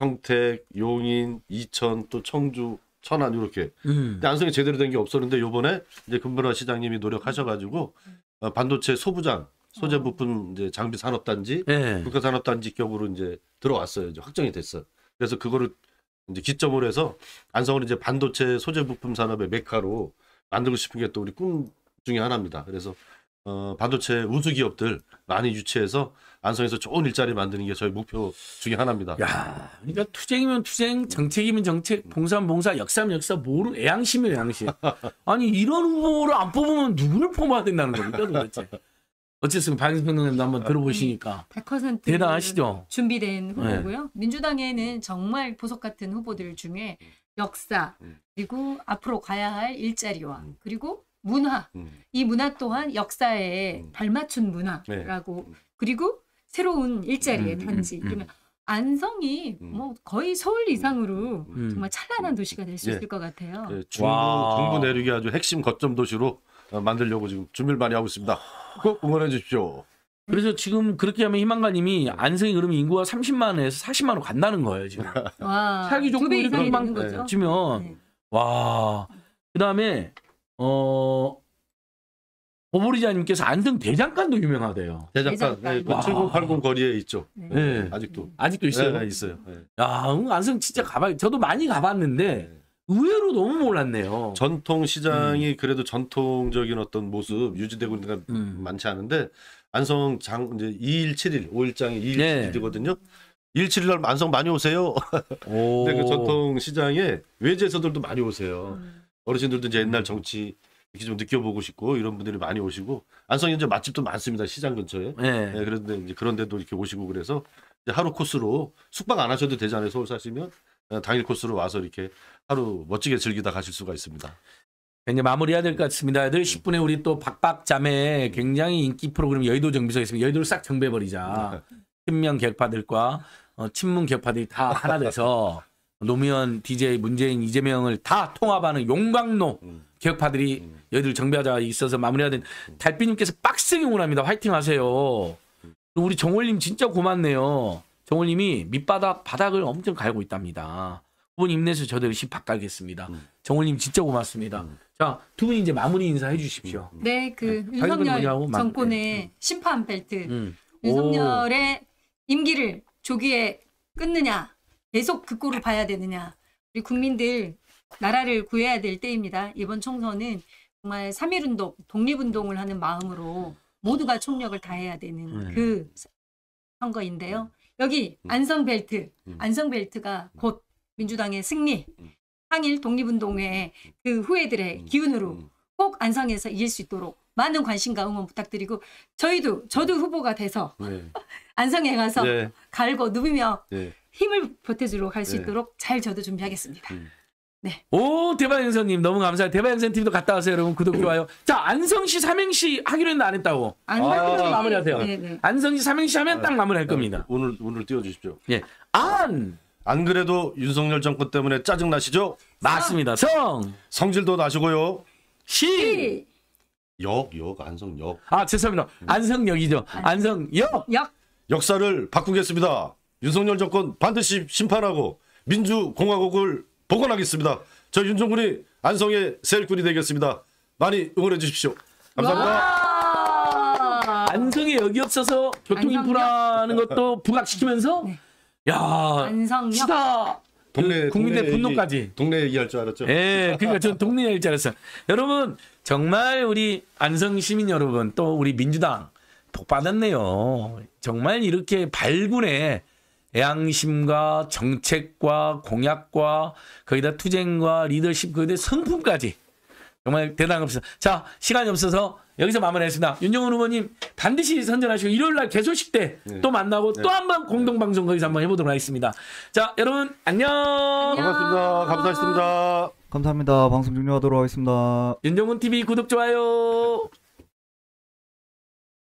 평택, 용인, 이천, 또 청주, 천안 이렇게. 음. 근데 안성이 제대로 된 게 없었는데 요번에 이제 금분화 시장님이 노력하셔가지고 어, 반도체 소부장 소재 부품 이제 장비 산업단지, 네. 국가산업단지 격으로 이제 들어왔어요. 이제 확정이 됐어. 그래서 그거를 이제 기점으로 해서 안성을 이제 반도체 소재 부품 산업의 메카로 만들고 싶은 게 또 우리 꿈 중에 하나입니다. 그래서 어, 반도체 우수 기업들 많이 유치해서 안성에서 좋은 일자리 만드는 게 저희 목표 중에 하나입니다. 야, 그러니까 투쟁이면 투쟁, 정책이면 정책, 봉사면 봉사, 역사면 역사, 모르 애양심이면 애양심. 아니 이런 후보를 안 뽑으면 누구를 뽑아야 된다는 겁니까 도대체? 어쨌든 방송평론님도 한번 음, 들어보시니까 100% 대단하시죠. 준비된 네. 후보고요. 네. 민주당에는 정말 보석 같은 후보들 중에 역사 음. 그리고 앞으로 가야 할 일자리와 음. 그리고 문화 음. 이 문화 또한 역사에 음. 발맞춘 문화라고 네. 음. 그리고 새로운 일자리의 음. 편지 음. 그러면 안성이 뭐 거의 서울 이상으로 정말 찬란한 도시가 될수 예. 있을 예. 것 같아요. 예, 중부, 중부 내륙이 아주 핵심 거점 도시로 어, 만들려고 지금 준비를 많이 하고 있습니다. 꼭 응원해 주십시오. 네. 그래서 지금 그렇게 하면 희망가님이 안성이 그러면 인구가 30만에서 40만으로 간다는 거예요 지금. 와, 살기 좋고 이렇게 만 거죠. 네. 면 네. 와 그다음에 어 보보리자님께서 안성 대장간도 유명하대요. 대장간 네, 7080 그 거리에 있죠. 네. 네. 아직도 아직도 있어요. 네, 네 있어요. 네. 야 응, 안성 진짜 가봐. 저도 많이 가봤는데 네. 의외로 너무 몰랐네요. 전통 시장이 음. 그래도 전통적인 어떤 모습 유지되고 있는 데 음. 많지 않은데 안성 장 이제 2일 7일 5일장이 2일 네. 7일이거든요. 2 7일 날 안성 많이 오세요. 근데 그 전통 시장에 외제서들도 많이 오세요. 음. 어르신들도 이제 옛날 정치 이렇게 좀 느껴보고 싶고 이런 분들이 많이 오시고 안성이 이제 맛집도 많습니다 시장 근처에 네. 네, 그런데 이제 그런 데도 이렇게 오시고 그래서 하루 코스로 숙박 안 하셔도 되잖아요 서울 사시면 네, 당일 코스로 와서 이렇게 하루 멋지게 즐기다 가실 수가 있습니다. 이제 마무리해야 될 것 같습니다. 8 10분에 우리 또 박박 자매 굉장히 인기 프로그램 여의도 정비소에 있습니다. 여의도를 싹 정비해버리자. 친명 네. 객파들과 어, 친문 객파들이 다 하나 돼서 노무현, DJ, 문재인, 이재명을 다 통합하는 용광로 음. 개혁파들이 음. 여를 정비하자 있어서 마무리해야 된 달빛님께서 빡세게 응원합니다. 화이팅하세요. 우리 정월님 진짜 고맙네요. 정월님이 밑바닥 바닥을 엄청 갈고 있답니다. 후보 임내서 저도 열심히 바겠습니다 음. 정월님 진짜 고맙습니다. 음. 자, 두 분이 이제 마무리 인사해 주십시오. 음. 네, 그 네. 윤석열 네. 정권의 음. 심판 벨트. 음. 윤석열의 임기를 조기에 끊느냐 계속 극꼴로 봐야 되느냐. 우리 국민들 나라를 구해야 될 때입니다. 이번 총선은 정말 3.1운동, 독립운동을 하는 마음으로 모두가 총력을 다해야 되는 네. 그 선거인데요. 네. 여기 네. 안성벨트, 네. 안성벨트가 곧 민주당의 승리, 항일 독립운동의 그 후예들의 기운으로 꼭 안성에서 이길 수 있도록 많은 관심과 응원 부탁드리고 저희도 저도 후보가 돼서 네. 안성에 가서 네. 갈고 누비며 네. 힘을 보태주도록 할수 네. 있도록 잘 저도 준비하겠습니다. 음. 네. 오 대박 형사님 너무 감사해요. 대박 형사 팀도 갔다 와서 여러분 구독 좋아요. 자 안성 시 삼행시 하기로 했는데 안 했다고. 안 아, 하기로 마무리하세요. 네, 네. 안성 씨 삼행시 하면 딱 아, 마무리할 겁니다. 아, 오늘 오늘 띄워주십시오. 예. 안 안 그래도 윤석열 정권 때문에 짜증 나시죠? 맞습니다. 아. 성 성질도 나시고요. 시. 시. 역, 역, 안성역. 아 죄송합니다. 안성역이죠. 안성역. 역. 역사를 바꾸겠습니다. 윤석열 정권 반드시 심판하고 민주공화국을 복원하겠습니다. 저 윤종군이 안성의 셀군이 되겠습니다. 많이 응원해 주십시오. 감사합니다. 안성에 여기 없어서 교통인프라는 것도 부각시키면서 네. 야 안성역 시다 그 동네 국민의 동네 분노까지 얘기, 동네 얘기할 줄 알았죠. 예, 그러니까 전 동네 얘기할 줄 알았어요. 여러분 정말 우리 안성 시민 여러분 또 우리 민주당 복 받았네요. 정말 이렇게 발군에 애양심과 정책과 공약과 거기다 투쟁과 리더십 거기다 성품까지 정말 대단한 겁니다. 자 시간이 없어서 여기서 마무리하겠습니다. 윤정훈 후보님 반드시 선전하시고 일요일 날 개소식 때또 네. 만나고 네. 또한 번 공동방송 거기서 한번 해보도록 하겠습니다. 자 여러분 안녕. 반갑습니다. 감사했습니다. 감사합니다. 방송 종료하도록 하겠습니다. 윤정훈 TV 구독 좋아요.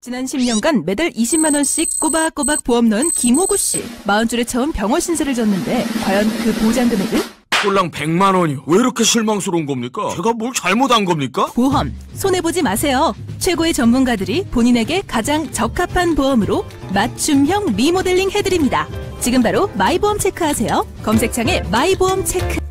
지난 10년간 매달 20만 원씩 꼬박꼬박 보험 넣은 김호구 씨. 마흔 줄에 처음 병원 신세를 졌는데 과연 그 보장 금액은? 꼴랑 100만 원이요. 왜 이렇게 실망스러운 겁니까? 제가 뭘 잘못한 겁니까? 보험 손해 보지 마세요. 최고의 전문가들이 본인에게 가장 적합한 보험으로 맞춤형 리모델링 해드립니다. 지금 바로 마이보험 체크하세요. 검색창에 마이보험 체크.